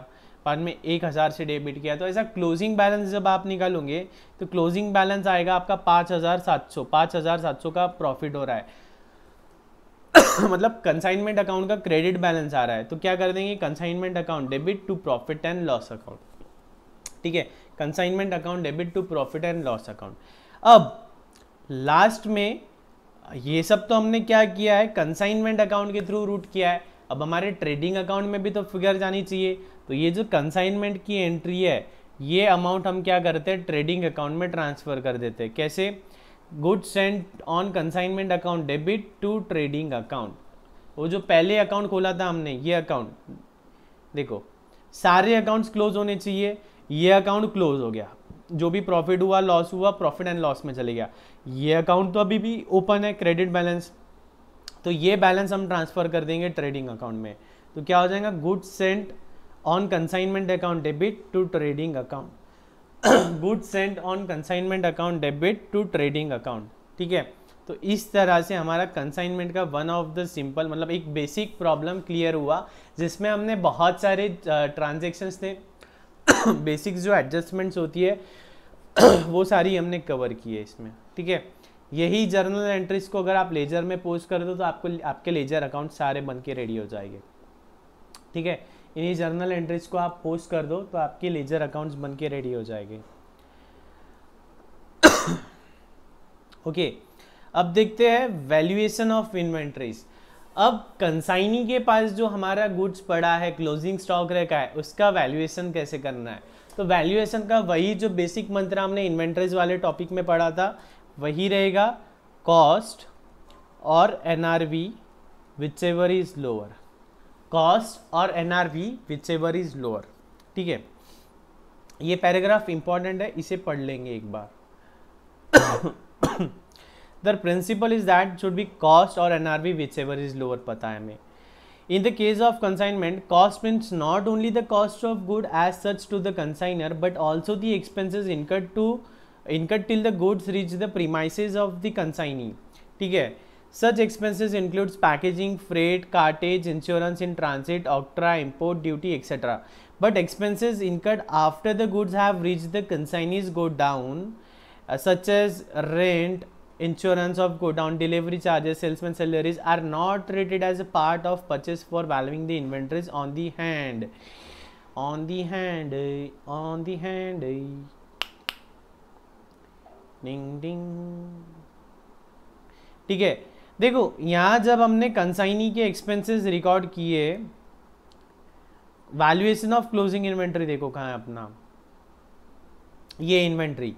बाद में एक हज़ार से डेबिट किया तो ऐसा क्लोजिंग बैलेंस जब आप निकालोगे तो क्लोजिंग बैलेंस आएगा आपका पाँच हज़ार सात सौ पाँच हज़ार सात सौ का प्रॉफिट हो रहा है मतलब कंसाइनमेंट अकाउंट का क्रेडिट बैलेंस आ रहा है तो क्या कर देंगे consignment account debit to profit and loss account ठीक है consignment account debit to profit and loss account अब लास्ट में ये सब तो हमने क्या किया है कंसाइनमेंट अकाउंट के थ्रू रूट किया है अब हमारे ट्रेडिंग अकाउंट में भी तो फिगर जानी चाहिए तो ये जो कंसाइनमेंट की एंट्री है ये अमाउंट हम क्या करते हैं ट्रेडिंग अकाउंट में ट्रांसफ़र कर देते हैं कैसे good sent on consignment account debit to trading account वो जो पहले अकाउंट खोला था हमने ये अकाउंट देखो सारे अकाउंट्स क्लोज होने चाहिए ये अकाउंट क्लोज हो गया जो भी प्रॉफिट हुआ लॉस हुआ प्रॉफिट एंड लॉस में चले गया ये अकाउंट तो अभी भी ओपन है क्रेडिट बैलेंस तो ये बैलेंस हम ट्रांसफ़र कर देंगे ट्रेडिंग अकाउंट में तो क्या हो जाएगा good sent on consignment account debit to trading account good sent on consignment account debit to trading account ठीक है तो इस तरह से हमारा कंसाइनमेंट का वन ऑफ द सिंपल मतलब एक बेसिक प्रॉब्लम क्लियर हुआ जिसमें हमने बहुत सारे ट्रांजेक्शन्स थे बेसिक जो एडजस्टमेंट्स होती है वो सारी हमने कवर की है इसमें ठीक है यही जर्नल एंट्रीज को अगर आप लेजर में पोस्ट कर दो तो आपको आपके लेजर अकाउंट सारे बन के रेडी हो जाएंगे ठीक है इन्हीं जर्नल एंट्रीज को आप पोस्ट कर दो तो आपके लेजर अकाउंट्स बन के रेडी हो जाएंगे ओके okay, अब देखते हैं वैल्यूएशन ऑफ इन्वेंट्रीज अब कंसाइनी के पास जो हमारा गुड्स पड़ा है क्लोजिंग स्टॉक रखा है उसका वैल्यूएशन कैसे करना है तो वैल्यूएशन का वही जो बेसिक मंत्र हमने इन्वेंट्रीज वाले टॉपिक में पढ़ा था वही रहेगा कॉस्ट और N R V whichever is lower cost और एन आर इज लोअर ठीक है ये पैराग्राफ इंपॉर्टेंट है इसे पढ़ लेंगे एक बार the principle is that should be cost और एन आर इज लोअर पता है हमें in the case of consignment cost means not only the cost of good as such to the consignor but also the expenses incurred to incurred till the goods reach the premises of the consignee ठीक है Such expenses includes packaging, freight, cartage, insurance in transit, octra, import duty, etc. But expenses incurred after the goods have reached the consignees go down, uh, such as rent, insurance of go down, delivery charges, salesman salaries are not treated as a part of purchase for valuing the inventories on the hand. On the hand, on the hand. Ding ding. ठीक है देखो यहाँ जब हमने consignee के expenses record किए valuation of closing inventory देखो कहाँ है अपना ये इन्वेंट्री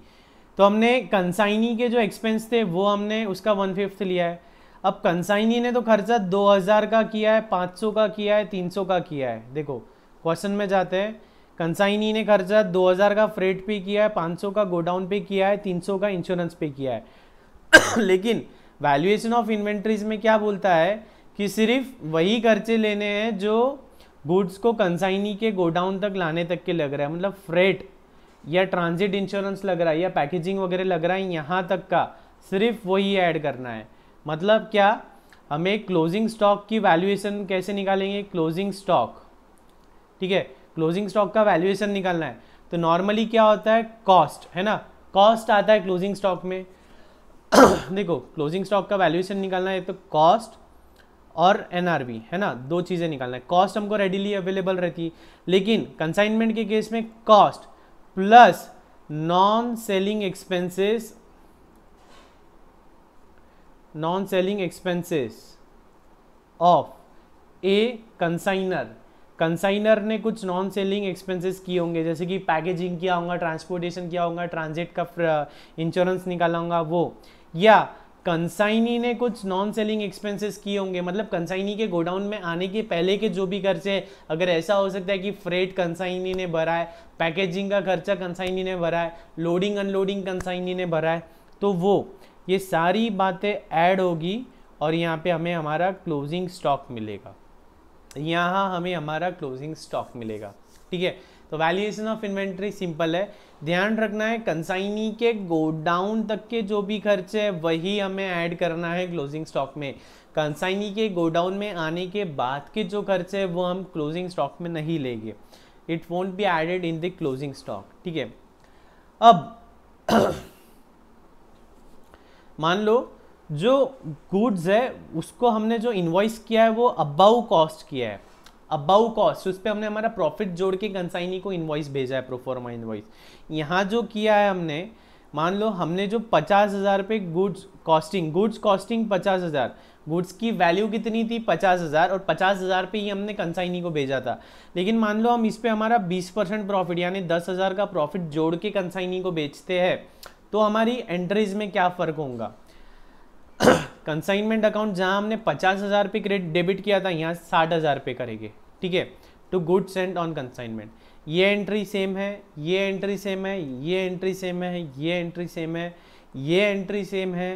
तो हमने कंसाइनी के जो एक्सपेंस थे वो हमने उसका वन फिफ्थ लिया है अब कंसाइनी ने तो खर्चा 2000 का किया है 500 का किया है 300 का किया है देखो क्वेश्चन में जाते हैं कंसाइनी ने खर्चा 2000 का फ्रेट पे किया है 500 का गोडाउन पे किया है 300 का इंश्योरेंस पे किया है लेकिन वैल्यूएशन ऑफ इन्वेंट्रीज में क्या बोलता है कि सिर्फ वही खर्चे लेने हैं जो गुड्स को कंसाइनी के गोडाउन तक लाने तक के लग रहा है मतलब फ्रेट या ट्रांजिट इंश्योरेंस लग रहा है या पैकेजिंग वगैरह लग रहा है यहाँ तक का सिर्फ वही ऐड करना है मतलब क्या हमें क्लोजिंग स्टॉक की वैल्यूएशन कैसे निकालेंगे क्लोजिंग स्टॉक ठीक है क्लोजिंग स्टॉक का वैल्यूएशन निकालना है तो नॉर्मली क्या होता है कॉस्ट है ना कॉस्ट आता है क्लोजिंग स्टॉक में देखो क्लोजिंग स्टॉक का वैल्यूएशन निकालना है तो कॉस्ट और एन है ना दो चीज़ें निकालना है कॉस्ट हमको रेडीली अवेलेबल रहती है लेकिन कंसाइनमेंट के केस में cost plus non selling expenses non selling expenses of a consignor consignor ने कुछ नॉन सेलिंग एक्सपेंसेस किए होंगे जैसे कि पैकेजिंग किया होगा ट्रांसपोर्टेशन किया होगा ट्रांजिट का इंश्योरेंस निकाला होगा वो या कंसाइनी ने कुछ नॉन सेलिंग एक्सपेंसेस किए होंगे मतलब कंसाइनी के गोडाउन में आने के पहले के जो भी खर्चे अगर ऐसा हो सकता है कि फ्रेट कंसाइनी ने भरा है पैकेजिंग का खर्चा कंसाइनी ने भरा है लोडिंग अनलोडिंग कंसाइनी ने भरा है तो वो ये सारी बातें ऐड होगी और यहाँ पे हमें हमारा क्लोजिंग स्टॉक मिलेगा यहाँ हमें हमारा क्लोजिंग स्टॉक मिलेगा ठीक है तो वैल्यूएशन ऑफ इन्वेंट्री सिंपल है ध्यान रखना है कंसाइनी के गोडाउन तक के जो भी खर्चे है वही हमें ऐड करना है क्लोजिंग स्टॉक में कंसाइनी के गोडाउन में आने के बाद के जो खर्चे है वो हम क्लोजिंग स्टॉक में नहीं लेंगे it won't be added in the closing stock ठीक है अब मान लो जो गुड्स है उसको हमने जो इन्वॉइस किया है वो अबाउ कॉस्ट किया है अबाउ कॉस्ट उस पर हमने हमारा प्रॉफिट जोड़ के कंसाइनी को इन्वाइस भेजा है प्रोफॉर्मा इन्वॉइस यहाँ जो किया है हमने मान लो हमने जो पचास हज़ार पे गुड्स कॉस्टिंग गुड्स कॉस्टिंग पचास हज़ार गुड्स की वैल्यू कितनी थी पचास हज़ार और पचास हज़ार पे ही हमने कंसाइनी को भेजा था लेकिन मान लो हम इस पर हमारा बीस परसेंट प्रॉफिट यानी दस हज़ार का प्रॉफिट जोड़ के कंसाइनी को बेचते हैं तो हमारी एंट्रीज में क्या फ़र्क होगा कंसाइनमेंट अकाउंट जहां हमने पचास हज़ार पे क्रेडिट डेबिट किया था यहाँ साठ हज़ार रुपये करेंगे ठीक है to good sent on consignment ये एंट्री सेम है ये एंट्री सेम है ये एंट्री सेम है ये एंट्री सेम है ये एंट्री सेम है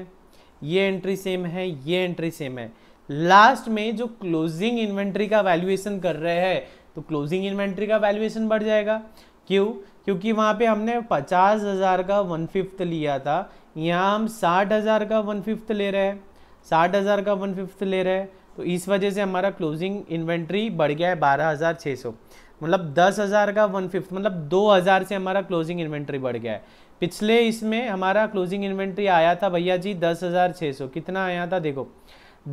ये एंट्री सेम है ये एंट्री सेम है लास्ट में जो क्लोजिंग इन्वेंट्री का वैल्यूएशन कर रहे हैं तो क्लोजिंग इन्वेंट्री का वैल्यूएशन बढ़ जाएगा क्यों क्योंकि वहाँ पे हमने पचास हज़ार का वन फिफ्थ लिया था यहाँ हम साठ हज़ार का वन फिफ्थ ले रहे हैं साठ हज़ार का वन फिफ्थ ले रहे हैं तो इस वजह से हमारा क्लोजिंग इन्वेंट्री बढ़ गया है बारह हज़ार छः सौ मतलब दस हज़ार का वन फिफ्थ मतलब दो हज़ार से हमारा क्लोजिंग इन्वेंट्री बढ़ गया है पिछले इसमें हमारा क्लोजिंग इन्वेंट्री आया था भैया जी दस हज़ार छः सौ कितना आया था देखो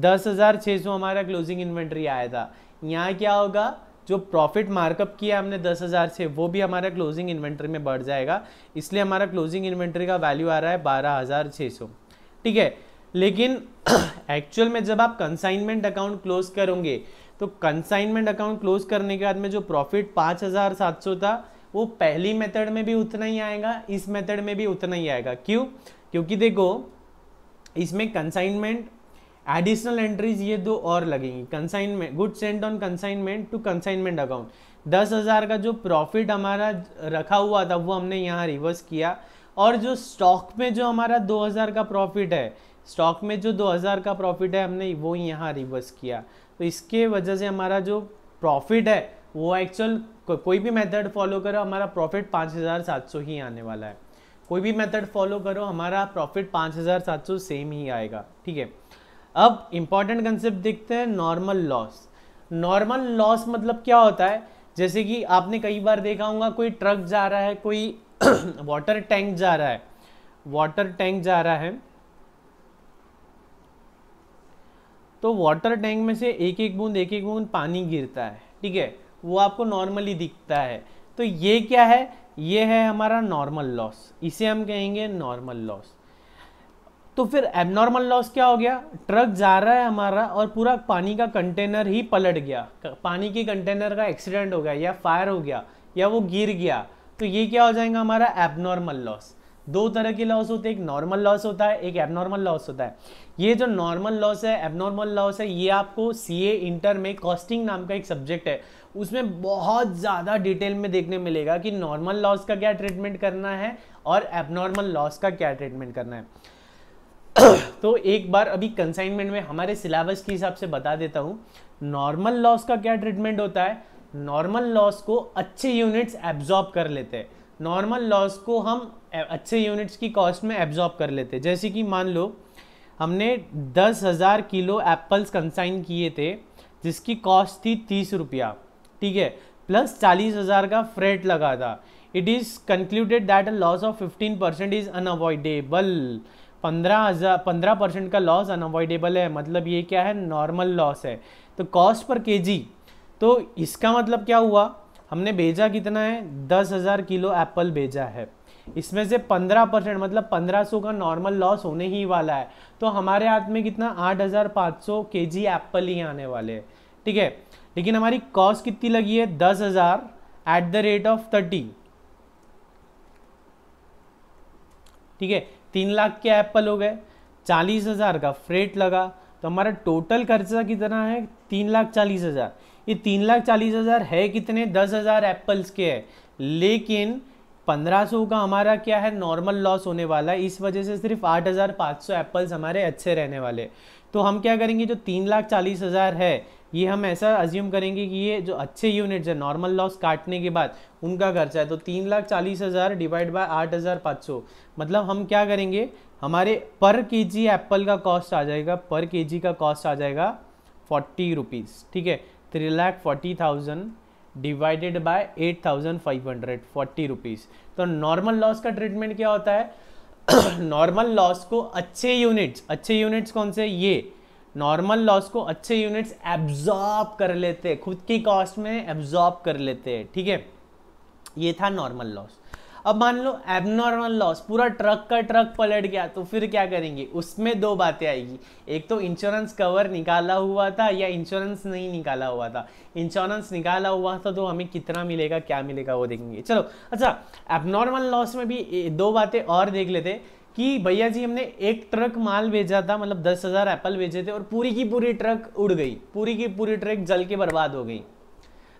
दस हज़ार छः सौ हमारा क्लोजिंग इन्वेंट्री आया था यहाँ क्या होगा जो प्रॉफिट मार्कअप किया हमने दस हज़ार से वो भी हमारा क्लोजिंग इन्वेंट्री में बढ़ जाएगा इसलिए हमारा क्लोजिंग इन्वेंट्री का वैल्यू आ रहा है बारह हज़ार छः सौ ठीक है लेकिन एक्चुअल में जब आप कंसाइनमेंट अकाउंट क्लोज करोगे तो कंसाइनमेंट अकाउंट क्लोज करने के बाद में जो प्रॉफिट पाँच हज़ार सात सौ था वो पहली मेथड में भी उतना ही आएगा इस मेथड में भी उतना ही आएगा क्यों क्योंकि देखो इसमें कंसाइनमेंट एडिशनल एंट्रीज ये दो और लगेंगी consignment good sent on consignment to consignment account दस हज़ार का जो प्रॉफिट हमारा रखा हुआ था वो हमने यहाँ रिवर्स किया और जो स्टॉक में जो हमारा दो हज़ार का प्रॉफिट है स्टॉक में जो 2000 का प्रॉफिट है हमने वो यहाँ रिवर्स किया तो इसके वजह से हमारा जो प्रॉफिट है वो एक्चुअल को, कोई भी मेथड फॉलो करो हमारा प्रॉफिट 5700 ही आने वाला है कोई भी मेथड फॉलो करो हमारा प्रॉफिट 5700 सेम ही आएगा ठीक है अब इम्पॉर्टेंट कंसेप्ट देखते हैं नॉर्मल लॉस नॉर्मल लॉस मतलब क्या होता है जैसे कि आपने कई बार देखा होगा कोई ट्रक जा रहा है कोई वाटर टैंक जा रहा है वाटर टैंक जा रहा है तो वाटर टैंक में से एक एक बूंद एक एक बूंद पानी गिरता है ठीक है वो आपको नॉर्मली दिखता है तो ये क्या है ये है हमारा नॉर्मल लॉस इसे हम कहेंगे नॉर्मल लॉस तो फिर एबनॉर्मल लॉस क्या हो गया ट्रक जा रहा है हमारा और पूरा पानी का कंटेनर ही पलट गया पानी के कंटेनर का एक्सीडेंट हो गया या फायर हो गया या वो गिर गया तो ये क्या हो जाएगा हमारा एबनॉर्मल लॉस दो तरह के लॉस होते हैं एक नॉर्मल लॉस होता है एक एबनॉर्मल लॉस होता है ये जो नॉर्मल लॉस है एबनॉर्मल लॉस है ये आपको सी इंटर में कॉस्टिंग नाम का एक सब्जेक्ट है उसमें बहुत ज़्यादा डिटेल में देखने मिलेगा कि नॉर्मल लॉस का क्या ट्रीटमेंट करना है और एबनॉर्मल लॉस का क्या ट्रीटमेंट करना है तो एक बार अभी कंसाइनमेंट में हमारे सिलेबस के हिसाब से बता देता हूँ नॉर्मल लॉस का क्या ट्रीटमेंट होता है नॉर्मल लॉस को अच्छे यूनिट्स एब्जॉर्ब कर लेते हैं नॉर्मल लॉस को हम अच्छे यूनिट्स की कॉस्ट में एब्जॉर्ब कर लेते हैं जैसे कि मान लो हमने दस हज़ार किलो एप्पल्स कंसाइन किए थे जिसकी कॉस्ट थी तीस रुपया ठीक है प्लस चालीस हज़ार का फ्रेट लगा था it is concluded that a loss of fifteen percent is unavoidable पंद्रह हज़ार पंद्रह परसेंट का लॉस अनअवॉइडेबल है मतलब ये क्या है नॉर्मल लॉस है तो कॉस्ट पर के तो इसका मतलब क्या हुआ हमने भेजा कितना है दस हज़ार किलो एप्पल भेजा है इसमें से 15 परसेंट मतलब 1500 का नॉर्मल लॉस होने ही वाला है तो हमारे हाथ में कितना 8500 केजी एप्पल ही आने वाले हैं ठीक है लेकिन हमारी कॉस्ट कितनी लगी है दस हज़ार at the rate of thirty ठीक है तीन लाख के एप्पल हो गए चालीस हज़ार का फ्रेट लगा तो हमारा टोटल खर्चा कितना है तीन लाख चालीस हज़ार ये तीन लाख चालीस हज़ार है कितने दस हज़ार एप्पल्स के है लेकिन 1500 का हमारा क्या है नॉर्मल लॉस होने वाला है इस वजह से सिर्फ 8500 एप्पल्स हमारे अच्छे रहने वाले तो हम क्या करेंगे जो तीन लाख चालीस हज़ार है ये हम ऐसा अज्यूम करेंगे कि ये जो अच्छे यूनिट्स हैं नॉर्मल लॉस काटने के बाद उनका खर्चा है तो तीन लाख चालीस हज़ार डिवाइड बाय आठ हज़ार पाँच सौ मतलब हम क्या करेंगे हमारे पर के जी एप्पल का कॉस्ट आ जाएगा पर के जी का कॉस्ट आ जाएगा फोर्टी रुपीज़ ठीक है three lakh forty thousand divided by 8540 rupees तो नॉर्मल लॉस का ट्रीटमेंट क्या होता है नॉर्मल लॉस को अच्छे यूनिट्स अच्छे यूनिट्स कौन से ये नॉर्मल लॉस को अच्छे यूनिट्स एब्जॉर्ब कर लेते हैं खुद की कॉस्ट में एब्जॉर्ब कर लेते हैं ठीक है ये था नॉर्मल लॉस अब मान लो एबनॉर्मल लॉस पूरा ट्रक का ट्रक पलट गया तो फिर क्या करेंगे उसमें दो बातें आएगी एक तो इंश्योरेंस कवर निकाला हुआ था या इंश्योरेंस नहीं निकाला हुआ था इंश्योरेंस निकाला हुआ था तो हमें कितना मिलेगा क्या मिलेगा वो देखेंगे चलो अच्छा एबनॉर्मल लॉस में भी दो बातें और देख लेते कि भैया जी हमने एक ट्रक माल भेजा था मतलब दस हज़ार एप्पल भेजे थे और पूरी की पूरी ट्रक उड़ गई पूरी की पूरी ट्रक जल के बर्बाद हो गई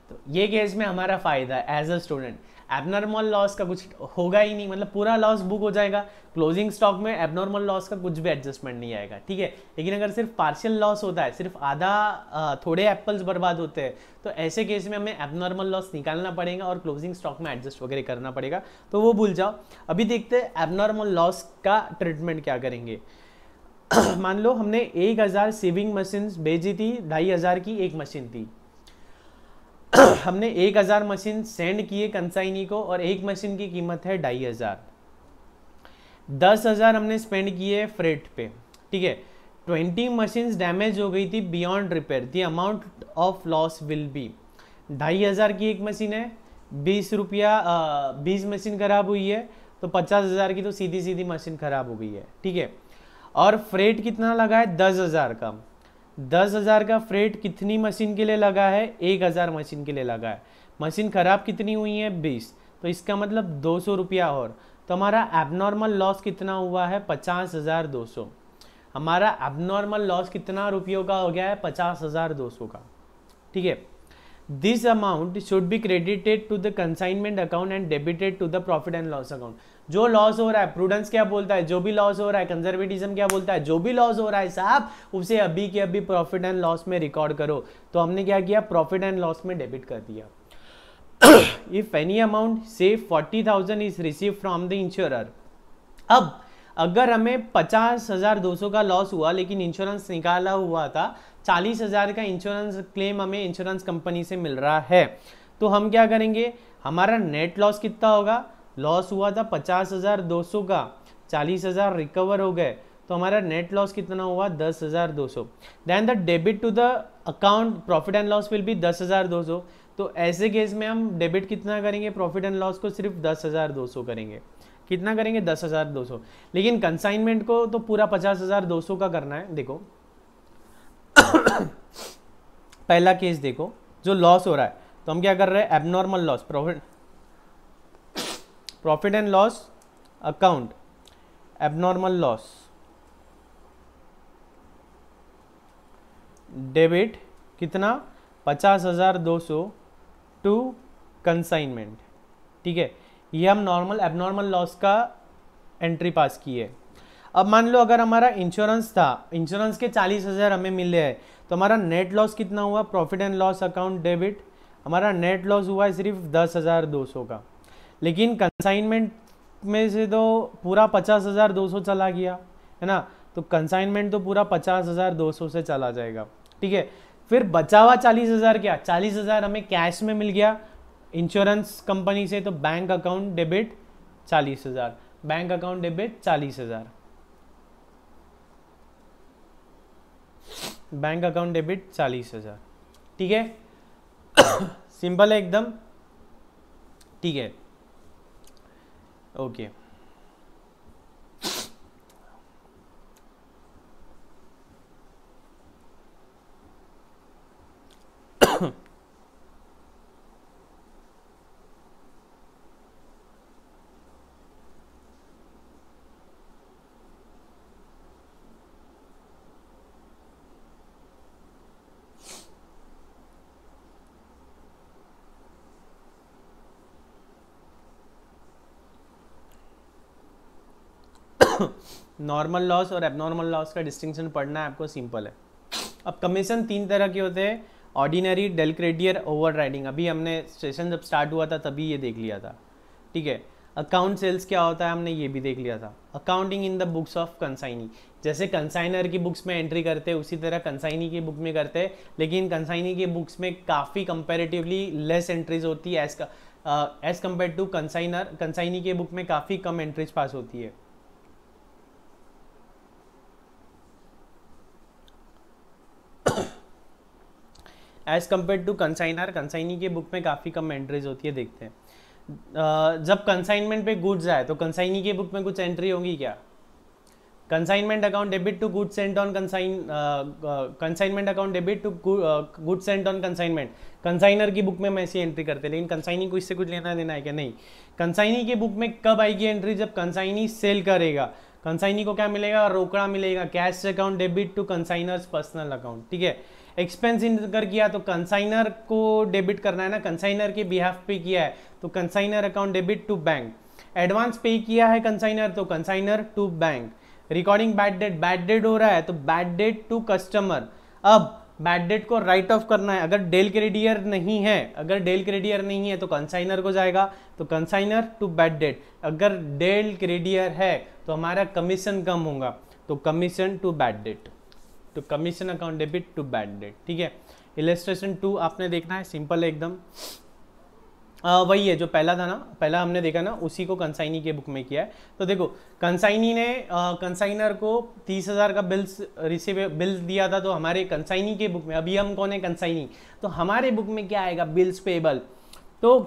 तो ये केस में हमारा फ़ायदा है as a student abnormal loss का कुछ होगा ही नहीं मतलब पूरा लॉस बुक हो जाएगा क्लोजिंग स्टॉक में एबनॉर्मल लॉस का कुछ भी एडजस्टमेंट नहीं आएगा ठीक है लेकिन अगर सिर्फ पार्शियल लॉस होता है सिर्फ आधा थोड़े एप्पल्स बर्बाद होते हैं तो ऐसे केस में हमें एबनॉर्मल लॉस निकालना पड़ेगा और क्लोजिंग स्टॉक में एडजस्ट वगैरह करना पड़ेगा तो वो भूल जाओ अभी देखते हैं एबनॉर्मल लॉस का ट्रीटमेंट क्या करेंगे मान लो हमने एक हज़ार सेविंग मशीन भेजी थी ढाई हज़ार की एक मशीन थी हमने एक हज़ार मशीन सेंड किए कंसाइनी को और एक मशीन की कीमत है ढाई हज़ार दस हज़ार हमने स्पेंड किए फ्रेट पे ठीक है ट्वेंटी मशीन डैमेज हो गई थी beyond repair the amount of loss will be ढाई हज़ार की एक मशीन है बीस रुपया बीस मशीन ख़राब हुई है तो पचास हज़ार की तो सीधी सीधी मशीन ख़राब हो गई है ठीक है और फ्रेट कितना लगा है दस हज़ार का दस हज़ार का फ्रेट कितनी मशीन के लिए लगा है एक हज़ार मशीन के लिए लगा है मशीन ख़राब कितनी हुई है बीस तो इसका मतलब दो सौ रुपया और तो हमारा एबनॉर्मल लॉस कितना हुआ है पचास हज़ार दो सौ हमारा एबनॉर्मल लॉस कितना रुपयों का हो गया है पचास हज़ार दो सौ का ठीक है this amount should be credited to the consignment account and debited to the profit and loss account जो लॉस हो रहा है प्रूडेंस क्या बोलता है जो भी लॉस हो रहा है कंजर्वेटिज्म क्या बोलता है जो भी लॉस हो रहा है साहब उसे अभी के अभी प्रॉफिट एंड लॉस में रिकॉर्ड करो तो हमने क्या किया प्रॉफिट एंड लॉस में डेबिट कर दिया if any amount say forty thousand is receive from the insurer अब अगर हमें पचास हज़ार दो सौ का लॉस हुआ लेकिन इंश्योरेंस निकाला हुआ था चालीस हज़ार का इंश्योरेंस क्लेम हमें इंश्योरेंस कंपनी से मिल रहा है तो हम क्या करेंगे हमारा नेट लॉस कितना होगा लॉस हुआ था पचास हज़ार दो सौ का चालीस हज़ार रिकवर हो गए तो हमारा नेट लॉस कितना हुआ दस हज़ार दो सौ then the debit to the account profit and loss will be दस हज़ार दो सौ तो ऐसे केस में हम डेबिट कितना करेंगे प्रॉफिट एंड लॉस को सिर्फ दस हज़ार दो सौ करेंगे कितना करेंगे दस हज़ार दो सौ लेकिन कंसाइनमेंट को तो पूरा पचास हज़ार दो सौ का करना है देखो पहला केस देखो जो लॉस हो रहा है तो हम क्या कर रहे हैं abnormal loss profit profit and loss account abnormal loss debit कितना पचास हज़ार दो सौ टू कंसाइनमेंट ठीक है ये हम नॉर्मल एबनॉर्मल लॉस का एंट्री पास की है अब मान लो अगर हमारा इंश्योरेंस था इंश्योरेंस के चालीस हज़ार हमें मिले हैं तो हमारा नेट लॉस कितना हुआ profit and loss account debit हमारा नेट लॉस हुआ है सिर्फ दस हज़ार दो सौ का लेकिन कंसाइनमेंट में से तो पूरा पचास हज़ार दो सौ चला गया है ना तो कंसाइनमेंट तो पूरा पचास हज़ार दो सौ से चला जाएगा ठीक है फिर बचा हुआ चालीस हज़ार क्या चालीस हज़ार हमें कैश में मिल गया इंश्योरेंस कंपनी से तो बैंक अकाउंट डेबिट चालीस हज़ार बैंक अकाउंट डेबिट चालीस हज़ार बैंक अकाउंट डेबिट चालीस हज़ार ठीक है सिंपल है एकदम ठीक है okay नॉर्मल लॉस और एबनॉर्मल लॉस का डिस्टिंक्शन पढ़ना आपको सिंपल है अब कमीशन तीन तरह के होते हैं ऑर्डिनरी डेलक्रेडियर ओवर राइडिंग अभी हमने सेशन जब स्टार्ट हुआ था तभी ये देख लिया था ठीक है अकाउंट सेल्स क्या होता है हमने ये भी देख लिया था accounting in the books of consignee जैसे कंसाइनर की बुक्स में एंट्री करते हैं उसी तरह कंसाइनी की बुक में करते हैं लेकिन कंसाइनी की बुक्स में काफ़ी कंपेरेटिवली लेस एंट्रीज होती है as as compare to consignor consignee के बुक में काफ़ी कम एंट्रीज पास होती है as compare to consignor consignee के बुक में काफ़ी कम एंट्रीज होती है देखते हैं uh, जब कंसाइनमेंट पे गुड्स आए तो कंसाइनी के बुक में कुछ एंट्री होगी क्या consignment account debit to goods sent on consign consignment account debit to goods sent on consignment consignor की बुक में मैं ऐसी एंट्री करते हैं लेकिन कंसाइनी को इससे कुछ लेना देना है क्या नहीं कंसाइनी के बुक में कब आएगी एंट्री जब कंसाइनी सेल करेगा कंसाइनी को क्या मिलेगा रोकड़ा मिलेगा cash account debit to consignor's personal account ठीक है एक्सपेंस इन कर किया तो कंसाइनर को डेबिट करना है ना कंसाइनर के बिहाफ पे किया है तो consignor account debit to bank advance pay किया है कंसाइनर तो consignor to bank recording bad debt bad debt हो रहा है तो बैड डेट टू कस्टमर अब बैड डेट को राइट ऑफ करना है अगर डेल क्रेडियर नहीं है अगर डेल क्रेडियर नहीं है तो कंसाइनर को जाएगा तो कंसाइनर टू बैड डेट अगर डेल क्रेडियर है तो हमारा कमीशन कम होगा तो कमीशन टू बैड डेट तो commission account debit to bad debt ठीक है इलेस्ट्रेशन टू आपने देखना है सिंपल एकदम आ, वही है जो पहला था ना पहला हमने देखा ना उसी को कंसाइनी के बुक में किया है तो देखो कंसाइनी ने आ, कंसाइनर को तीस हज़ार का बिल्स रिसीव बिल दिया था तो हमारे कंसाइनी के बुक में अभी हम कौन है कंसाइनी तो हमारे बुक में क्या आएगा बिल्स पेबल तो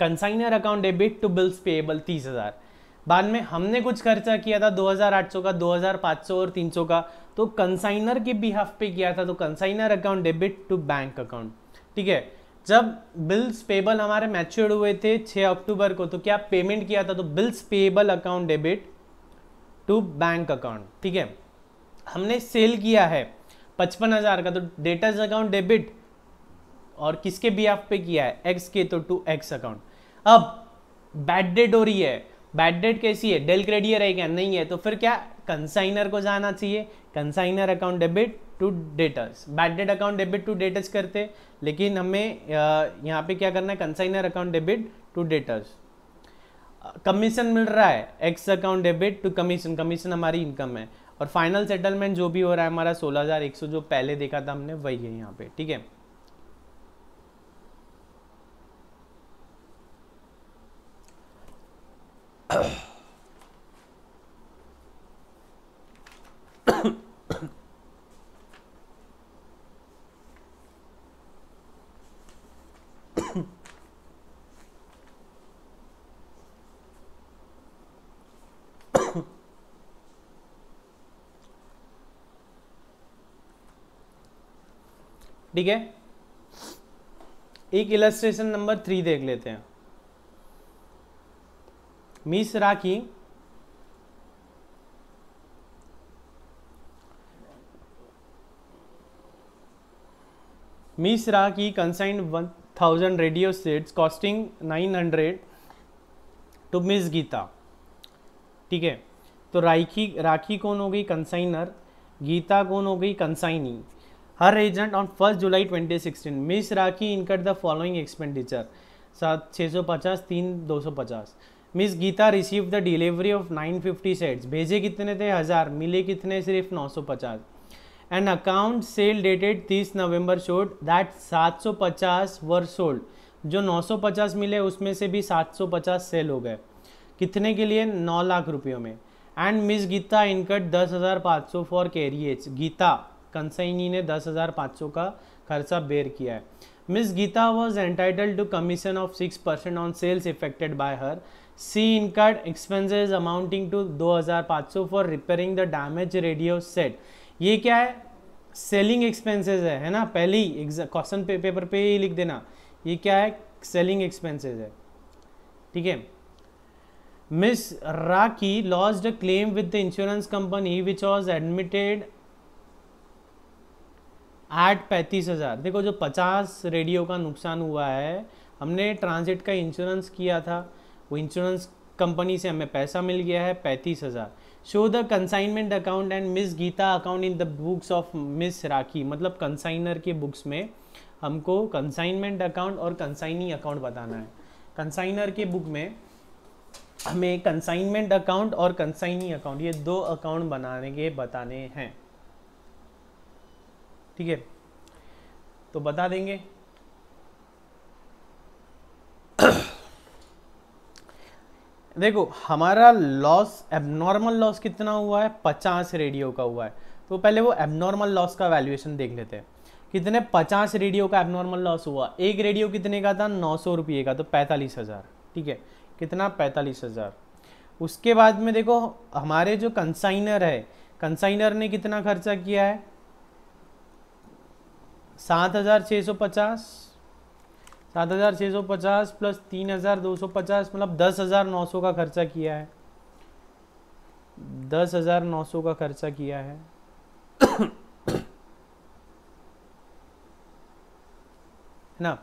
consignor account debit to bills payable तीस हज़ार बाद में हमने कुछ खर्चा किया था 2800 का 2500 और 300 का तो कंसाइनर के बिहाफ पे किया था तो consignor account debit to bank account ठीक है जब बिल्स पेबल हमारे मैच्योर हुए थे 6 अक्टूबर को तो क्या पेमेंट किया था तो bills payable account debit to bank account ठीक है हमने सेल किया है पचपन हज़ार का तो डेटर्स अकाउंट डेबिट और किसके बिहाफ पे किया है एक्स के तो टू एक्स अकाउंट अब बैड डेट हो रही है बैड डेट कैसी है डेल क्रेडियर है क्या नहीं है तो फिर क्या कंसाइनर को जाना चाहिए consignor account debit to debtors bad debt account debit to debtors करते लेकिन हमें यहाँ पे क्या करना है consignor account debit to debtors commission मिल रहा है X account debit to commission commission हमारी इनकम है और फाइनल सेटलमेंट जो भी हो रहा है हमारा सोलह हज़ार एक सौ जो पहले देखा था हमने वही है यहाँ पे ठीक है ठीक है एक इलस्ट्रेशन नंबर थ्री देख लेते हैं Miss Rakhi Miss Rakhi consigned one thousand radio sets costing nine hundred to Miss Geeta ठीक है तो राखी राखी कौन हो गई कंसाइनर गीता कौन हो गई consignee her agent on first July 2016 Miss Rakhi incurred the following expenditure सात छः सौ पचास तीन दो सौ पचास Miss Geeta receive the delivery of 950 sets भेजे कितने थे हज़ार मिले कितने सिर्फ 950 and account sale dated 30 November showed that 750 were sold जो 950 मिले उसमें से भी 750 सेल हो गए कितने के लिए 9 लाख रुपयों में and Miss Geeta incurred 10,500 for carriage Geeta consignee ने 10,500 का खर्चा बेर किया है Miss Geeta was entitled to commission of six percent on sales effected by her she incurred expenses amounting to 2500 for repairing the damage radio set ये क्या है selling expenses है है ना पहले ही क्वेश्चन पे, पेपर पे ही लिख देना ये क्या है सेलिंग एक्सपेंसेज है ठीक है Miss Rakhi lodged a claim with the insurance company which was admitted at पैंतीस हज़ार देखो जो पचास रेडियो का नुकसान हुआ है हमने ट्रांसिट का इंश्योरेंस किया था वो इंश्योरेंस कंपनी से हमें पैसा मिल गया है पैंतीस हज़ार show the consignment account and Miss Geeta account in the books of Miss Rakhi मतलब कंसाइनर के बुक्स में हमको कंसाइनमेंट अकाउंट और कंसाइनी अकाउंट बताना है कंसाइनर के बुक में हमें कंसाइनमेंट अकाउंट और कंसाइनी अकाउंट ये दो अकाउंट बनाने के बताने हैं ठीक है तो बता देंगे देखो हमारा लॉस एबनॉर्मल लॉस कितना हुआ है पचास रेडियो का हुआ है तो पहले वो एबनॉर्मल लॉस का वैल्यूएशन देख लेते हैं कितने पचास रेडियो का एबनॉर्मल लॉस हुआ एक रेडियो कितने का था नौ सौ रुपये का तो पैंतालीस हज़ार ठीक है कितना पैंतालीस हज़ार उसके बाद में देखो हमारे जो कंसाइनर है कंसाइनर ने कितना खर्चा किया है सात हज़ार छः सौ पचास सात हज़ार छः सौ पचास प्लस तीन हज़ार दो सौ पचास मतलब दस हज़ार नौ सौ का खर्चा किया है दस हज़ार नौ सौ का खर्चा किया है ना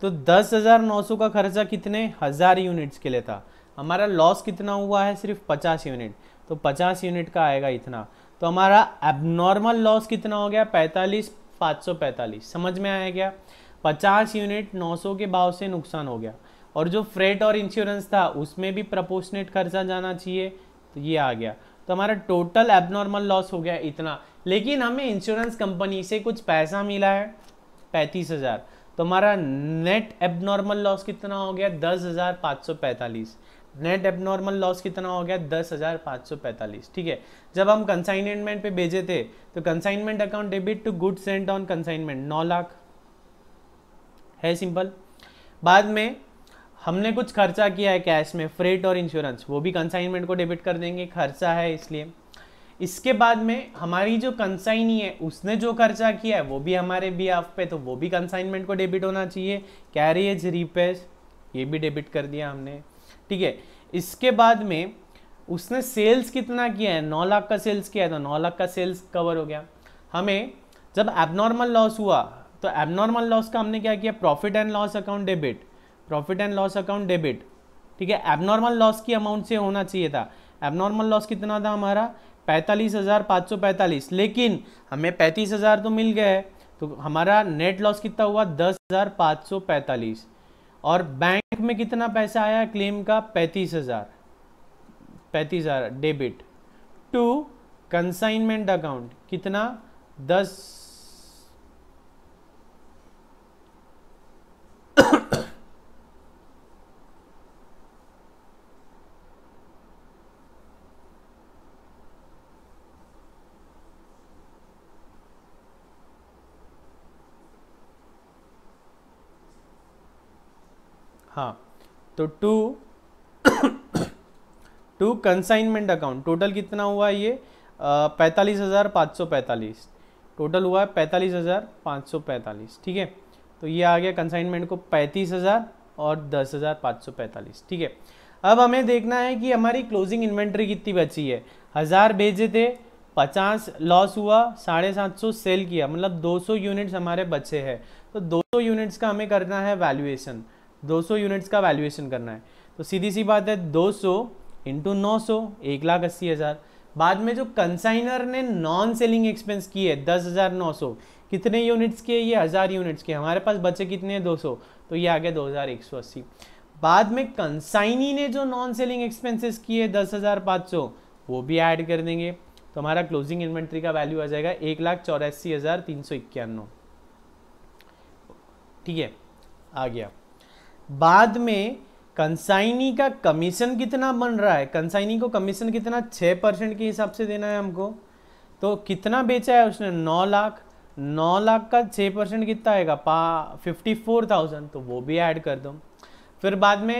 तो दस हज़ार नौ सौ का खर्चा कितने हज़ार यूनिट्स के लिए था हमारा लॉस कितना हुआ है सिर्फ पचास यूनिट तो पचास यूनिट का आएगा इतना तो हमारा एबनॉर्मल लॉस कितना हो गया पैंतालीस पाँच सौ पैंतालीस समझ में आया क्या पचास यूनिट 900 के भाव से नुकसान हो गया और जो फ्रेट और इंश्योरेंस था उसमें भी प्रपोशनेट खर्चा जाना चाहिए तो ये आ गया तो हमारा टोटल एबनॉर्मल लॉस हो गया इतना लेकिन हमें इंश्योरेंस कंपनी से कुछ पैसा मिला है पैंतीस हज़ार तो हमारा नेट एबनॉर्मल लॉस कितना हो गया दस हज़ार पाँच सौ पैंतालीस नेट एबनॉर्मल लॉस कितना हो गया दस हज़ार पाँच सौ पैंतालीस ठीक है जब हम कंसाइनमेंट पे भेजे थे तो consignment account debit to good sent on consignment नौ लाख है सिंपल बाद में हमने कुछ खर्चा किया है कैश में फ्रेट और इंश्योरेंस वो भी कंसाइनमेंट को डेबिट कर देंगे खर्चा है इसलिए इसके बाद में हमारी जो कंसाइनी है उसने जो खर्चा किया है वो भी हमारे बी आफ पे तो वो भी कंसाइनमेंट को डेबिट होना चाहिए कैरियज रिपेज ये भी डेबिट कर दिया हमने ठीक है इसके बाद में उसने सेल्स कितना किया है नौ लाख का सेल्स किया है तो नौ लाख का सेल्स कवर हो गया हमें जब एबनॉर्मल लॉस हुआ तो एबनॉर्मल लॉस का हमने क्या किया profit and loss account debit profit and loss account debit ठीक है एबनॉर्मल लॉस की अमाउंट से होना चाहिए था एबनॉर्मल लॉस कितना था हमारा पैंतालीस हज़ार पाँच सौ पैंतालीस लेकिन हमें पैंतीस हज़ार तो मिल गया है तो हमारा नेट लॉस कितना हुआ दस हज़ार पाँच सौ पैंतालीस और बैंक में कितना पैसा आया क्लेम का पैंतीस हज़ार पैंतीस हज़ार डेबिट टू कंसाइनमेंट अकाउंट कितना दस तो to to consignment account total कितना हुआ ये पैंतालीस हज़ार पाँच सौ पैंतालीस टोटल हुआ है पैंतालीस हज़ार पाँच सौ पैंतालीस ठीक है तो ये आ गया कंसाइनमेंट को पैंतीस हज़ार और दस हज़ार पाँच सौ पैंतालीस ठीक है अब हमें देखना है कि हमारी क्लोजिंग इन्वेंट्री कितनी बची है हज़ार भेजे थे पचास लॉस हुआ साढ़े सात सौ सेल किया मतलब दो सौ यूनिट्स हमारे बचे हैं तो दो सौ यूनिट्स का हमें करना है वैल्यूएशन 200 यूनिट्स का वैल्यूएशन करना है तो सीधी सी बात है 200 सौ इंटू नौ सौ एक लाख अस्सी हज़ार बाद में जो कंसाइनर ने नॉन सेलिंग एक्सपेंस की है दस हज़ार नौ सौ कितने यूनिट्स के ये हज़ार यूनिट्स के हमारे पास बचे कितने हैं दो सौ तो ये आ गया दो हज़ार एक सौ अस्सी बाद में कंसाइनी ने जो नॉन सेलिंग एक्सपेंसेस किए दस हज़ार पाँच सौ वो भी ऐड कर देंगे तो हमारा क्लोजिंग इन्वेंट्री का वैल्यू आ जाएगा एक लाख चौरासी हज़ार तीन सौ इक्यानवे ठीक है आ गया बाद में कंसाइनी का कमीशन कितना बन रहा है कंसाइनी को कमीशन कितना छः परसेंट के हिसाब से देना है हमको तो कितना बेचा है उसने नौ लाख नौ लाख का छः परसेंट कितना आएगा पा फिफ्टी फोर थाउजेंड तो वो भी ऐड कर दो फिर बाद में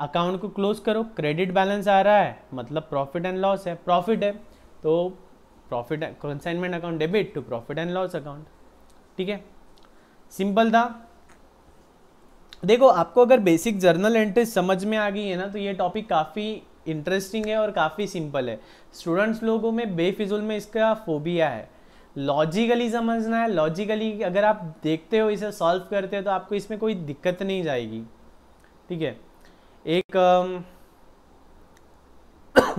अकाउंट को क्लोज करो क्रेडिट बैलेंस आ रहा है मतलब प्रॉफिट एंड लॉस है प्रॉफिट है तो profit consignment account debit to profit and loss account ठीक है सिंपल था देखो आपको अगर बेसिक जर्नल एंट्रीज समझ में आ गई है ना तो ये टॉपिक काफ़ी इंटरेस्टिंग है और काफ़ी सिंपल है स्टूडेंट्स लोगों में बेफिजुल में इसका फोबिया है लॉजिकली समझना है लॉजिकली अगर आप देखते हो इसे सॉल्व करते हो तो आपको इसमें कोई दिक्कत नहीं जाएगी ठीक है एक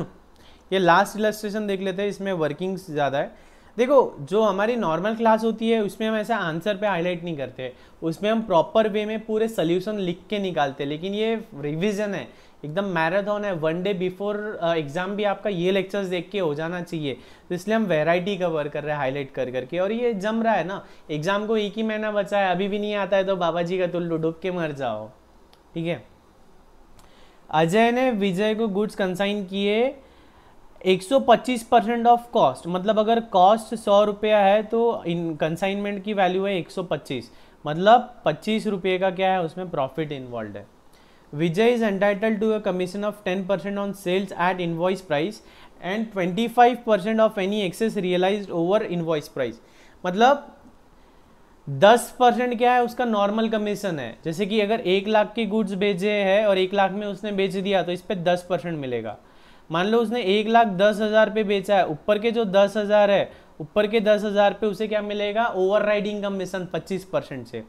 ये लास्ट इलस्ट्रेशन देख लेते हैं इसमें वर्किंग्स ज़्यादा है देखो जो हमारी नॉर्मल क्लास होती है उसमें हम ऐसा आंसर पे हाईलाइट नहीं करते उसमें हम प्रॉपर वे में पूरे सोल्यूशन लिख के निकालते हैं लेकिन ये रिविजन है एकदम मैराथन है वन डे बिफोर एग्ज़ाम भी आपका ये लेक्चर्स देख के हो जाना चाहिए तो इसलिए हम वैरायटी कवर कर रहे हैं हाईलाइट कर करके और ये जम रहा है ना एग्ज़ाम को एक ही महीना बचा है अभी भी नहीं आता है तो बाबा जी का तुल डुब के मर जाओ ठीक है अजय ने विजय को गुड्स कंसाइन किए 125 परसेंट ऑफ कॉस्ट मतलब अगर कॉस्ट सौ रुपया है तो इन कंसाइनमेंट की वैल्यू है 125 मतलब पच्चीस रुपये का क्या है उसमें प्रॉफिट इन्वॉल्व है Vijay is entitle to a commission of 10 percent on sales at invoice price and 25 percent of any excess realise over invoice price मतलब 10 परसेंट क्या है उसका नॉर्मल कमीशन है जैसे कि अगर एक लाख के गुड्स बेचे हैं और एक लाख में उसने बेच दिया तो इस पर दस परसेंट मिलेगा मान लो उसने एक लाख दस हजार पे बेचा है ऊपर के जो दस हजार है ऊपर के दस हजार पे उसे क्या मिलेगा ओवर राइडिंग कमीशन पच्चीस परसेंट से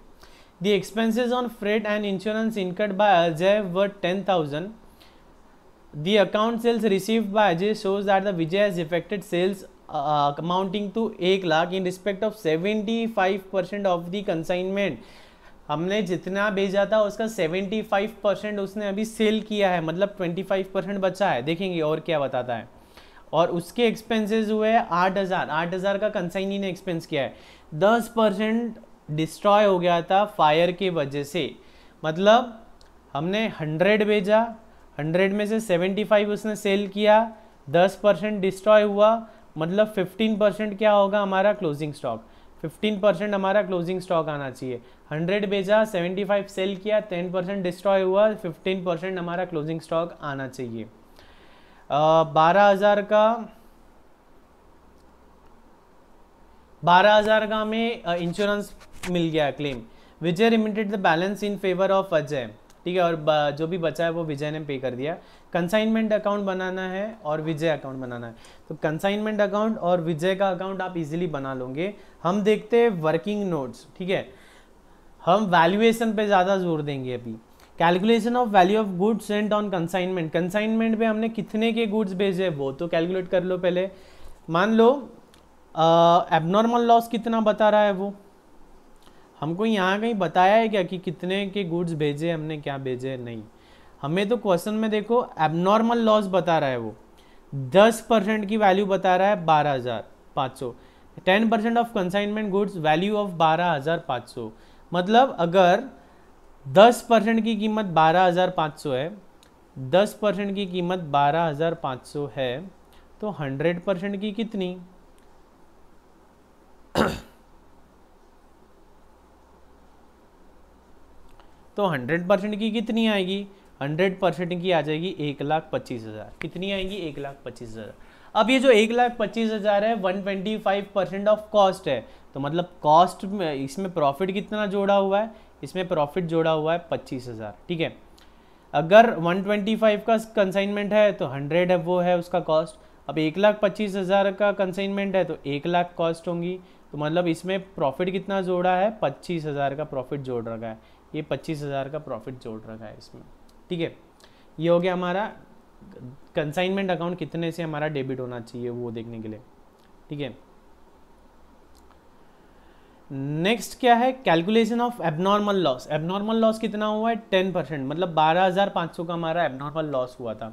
the expenses on freight and insurance incurred by Ajay were ten thousand the account sales receive by Ajay shows that the Vijay has effected sales amounting to एक lakh in respect of seventy five percent of the consignment हमने जितना भेजा था उसका 75 percent उसने अभी cell किया है मतलब 25 परसेंट बचा है देखेंगे और क्या बताता है और उसके एक्सपेंसेस हुए आठ हज़ार आठ हज़ार का कंसाइनी ने एक्सपेंस किया है दस परसेंट डिस्ट्रॉय हो गया था फायर की वजह से मतलब हमने हंड्रेड भेजा हंड्रेड में से सेवेंटी फाइव उसने सेल किया दस परसेंट डिस्ट्रॉय हुआ मतलब फिफ्टीन परसेंट क्या होगा हमारा क्लोजिंग स्टॉक फिफ्टीन परसेंट हमारा क्लोजिंग स्टॉक आना चाहिए हंड्रेड बेचा सेवेंटी फाइव सेल किया टेन परसेंट डिस्ट्रॉय हुआ फिफ्टीन परसेंट हमारा क्लोजिंग स्टॉक आना चाहिए बारह हज़ार का बारह हज़ार का हमें इंश्योरेंस मिल गया claim Vijay remitted the balance in favour of Ajay ठीक है और जो भी बचा है वो विजय ने पे कर दिया कंसाइनमेंट अकाउंट बनाना है और विजय अकाउंट बनाना है तो कंसाइनमेंट अकाउंट और विजय का अकाउंट आप इजीली बना लोगे हम देखते हैं वर्किंग नोट्स ठीक है हम वैल्यूएशन पे ज़्यादा जोर देंगे अभी calculation of value of goods sent on consignment consignment पे हमने कितने के गुड्स भेजे वो तो कैलकुलेट कर लो पहले मान लो एबनॉर्मल लॉस कितना बता रहा है वो हमको यहाँ कहीं बताया है क्या कि कितने के गुड्स भेजे हमने क्या भेजे नहीं हमें तो क्वेश्चन में देखो एबनॉर्मल लॉस बता रहा है वो दस परसेंट की वैल्यू बता रहा है बारह हज़ार पाँच सौ ten percent of consignment goods value of बारह हज़ार पाँच सौ मतलब अगर दस परसेंट की कीमत बारह हज़ार पाँच सौ है दस परसेंट की कीमत बारह हज़ार पाँच सौ है तो हंड्रेड परसेंट की कितनी तो हंड्रेड परसेंट की कितनी आएगी हंड्रेड परसेंट की आ जाएगी एक लाख पच्चीस हज़ार कितनी आएगी एक लाख पच्चीस हज़ार अब ये जो एक लाख पच्चीस हज़ार है one twenty five percent of cost है तो मतलब कॉस्ट में इसमें प्रॉफिट कितना जोड़ा हुआ है इसमें प्रॉफिट जोड़ा हुआ है पच्चीस हज़ार ठीक है अगर वन ट्वेंटी फाइव का कंसाइनमेंट है तो हंड्रेड है वो है उसका कॉस्ट अब एक लाख पच्चीस हज़ार का कंसाइनमेंट है तो एक लाख कॉस्ट होंगी तो मतलब इसमें प्रॉफिट कितना जोड़ा है पच्चीस हज़ार का प्रॉफिट जोड़ रखा है ये पच्चीस हज़ार का प्रॉफिट जोड़ रखा है इसमें ठीक है ये हो गया हमारा कंसाइनमेंट अकाउंट कितने से हमारा डेबिट होना चाहिए वो देखने के लिए ठीक है नेक्स्ट क्या है calculation of abnormal loss abnormal loss कितना हुआ है टेन परसेंट मतलब बारह हज़ार पाँच सौ का हमारा एबनॉर्मल लॉस हुआ था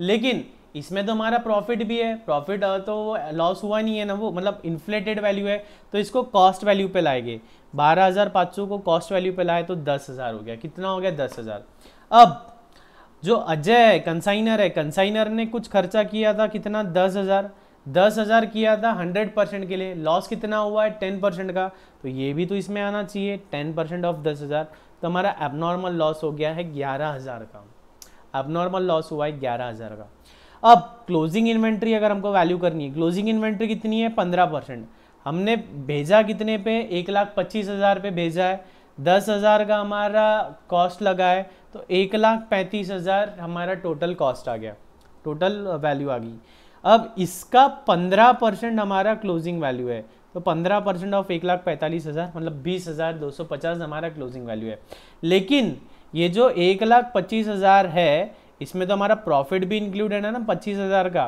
लेकिन इसमें तो हमारा प्रॉफिट भी है प्रॉफिट तो लॉस हुआ नहीं है ना वो मतलब इन्फ्लेटेड वैल्यू है तो इसको कॉस्ट वैल्यू पे लाएंगे बारह हज़ार पाँच सौ को कॉस्ट वैल्यू पे लाए तो दस हज़ार हो गया कितना हो गया दस हज़ार अब जो अजय है कंसाइनर है कंसाइनर ने कुछ खर्चा किया था कितना दस हज़ार दस हज़ार किया था हंड्रेड परसेंट के लिए लॉस कितना हुआ है टेन परसेंट का तो ये भी तो इसमें आना चाहिए टेन परसेंट ऑफ दस हज़ार तो हमारा एबनॉर्मल लॉस हो गया है ग्यारह हज़ार का एबनॉर्मल लॉस हुआ है ग्यारह हज़ार का अब क्लोजिंग इन्वेंट्री अगर हमको वैल्यू करनी है क्लोजिंग इन्वेंट्री कितनी है पंद्रह परसेंट हमने भेजा कितने पे एक लाख पच्चीस हज़ार पे भेजा है दस हज़ार का हमारा कॉस्ट लगा है तो एक लाख पैंतीस हज़ार हमारा टोटल कॉस्ट आ गया टोटल वैल्यू आ गई अब इसका पंद्रह परसेंट हमारा क्लोजिंग वैल्यू है तो पंद्रह परसेंट ऑफ एक लाख पैंतालीस हज़ार मतलब बीस हज़ार दो सौ पचास हमारा क्लोजिंग वैल्यू है लेकिन ये जो एक लाख पच्चीस हज़ार है इसमें तो हमारा प्रॉफिट भी इंक्लूड है ना ना पच्चीस हज़ार का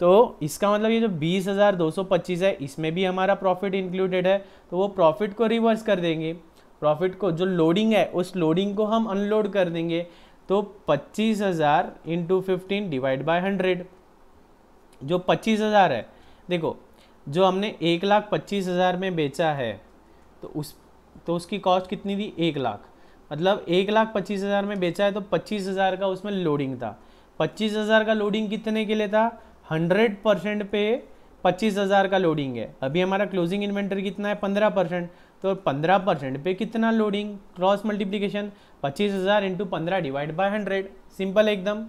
तो इसका मतलब ये जो बीस हज़ार दो सौ पच्चीस है इसमें भी हमारा प्रॉफिट इंक्लूडेड है तो वो प्रॉफिट को रिवर्स कर देंगे प्रॉफिट को जो लोडिंग है उस लोडिंग को हम अनलोड कर देंगे तो पच्चीस हज़ार into fifteen divide by hundred जो पच्चीस हज़ार है देखो जो हमने एक लाख पच्चीस हज़ार में बेचा है तो उस तो उसकी कॉस्ट कितनी थी एक लाख मतलब एक लाख पच्चीस हज़ार में बेचा है तो पच्चीस हज़ार का उसमें लोडिंग था पच्चीस हज़ार का लोडिंग कितने के लिए था हंड्रेड परसेंट पे पच्चीस हज़ार का लोडिंग है अभी हमारा क्लोजिंग इन्वेंटरी कितना है पंद्रह परसेंट तो पंद्रह परसेंट पे कितना लोडिंग क्रॉस मल्टीप्लीकेशन पच्चीस हज़ार इंटू पंद्रह डिवाइड बाय हंड्रेड सिंपल एकदम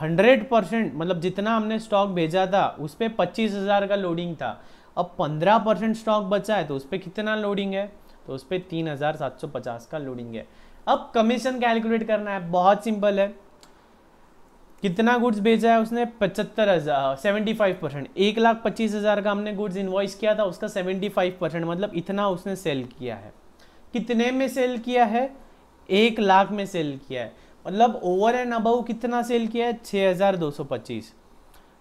हंड्रेड परसेंट मतलब जितना हमने स्टॉक भेजा था उस पर पच्चीस हज़ार का लोडिंग था अब पंद्रह परसेंट स्टॉक बचा है तो उस पर कितना लोडिंग है तो उस पर तीन हज़ार सात सौ पचास का लोडिंग है अब कमीशन कैलकुलेट करना है बहुत सिंपल है कितना गुड्स बेचा है उसने पचहत्तर हज़ार सेवेंटी फाइव परसेंट एक लाख पच्चीस हज़ार का हमने गुड्स इन्वॉइस किया था उसका सेवेंटी फाइव परसेंट मतलब इतना उसने सेल किया है कितने में सेल किया है एक लाख में सेल किया है मतलब ओवर एंड अबव कितना सेल किया है छः हज़ार दो सौ पच्चीस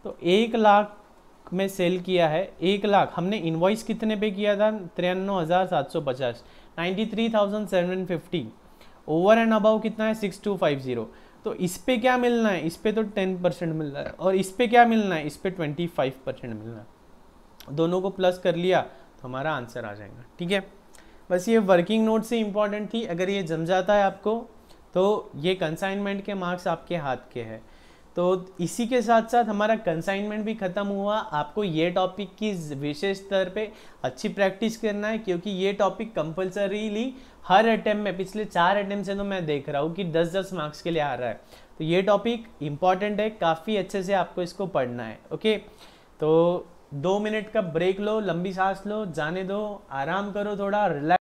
तो एक लाख में सेल किया है एक लाख हमने इन्वॉइस कितने पे किया था तिरानवे हज़ार सात सौ पचास ninety three thousand seven fifty over and above कितना है सिक्स टू फाइव ज़ीरो तो इस पर क्या मिलना है इस पर तो टेन परसेंट मिल रहा है और इस पर क्या मिलना है इस पर ट्वेंटी फाइव परसेंट मिलना है दोनों को प्लस कर लिया तो हमारा आंसर आ जाएगा ठीक है बस ये वर्किंग नोट से इम्पॉर्टेंट थी अगर ये जम जाता है आपको तो ये कंसाइनमेंट के मार्क्स आपके हाथ के हैं तो इसी के साथ साथ हमारा कंसाइनमेंट भी ख़त्म हुआ आपको ये टॉपिक की विशेष स्तर पे अच्छी प्रैक्टिस करना है क्योंकि ये टॉपिक कंपलसरीली हर अटैम्प में पिछले चार अटैम्प से तो मैं देख रहा हूँ कि दस दस मार्क्स के लिए आ रहा है तो ये टॉपिक इंपॉर्टेंट है काफ़ी अच्छे से आपको इसको पढ़ना है ओके तो दो मिनट का ब्रेक लो लंबी सांस लो जाने दो आराम करो थोड़ा रिलैक्स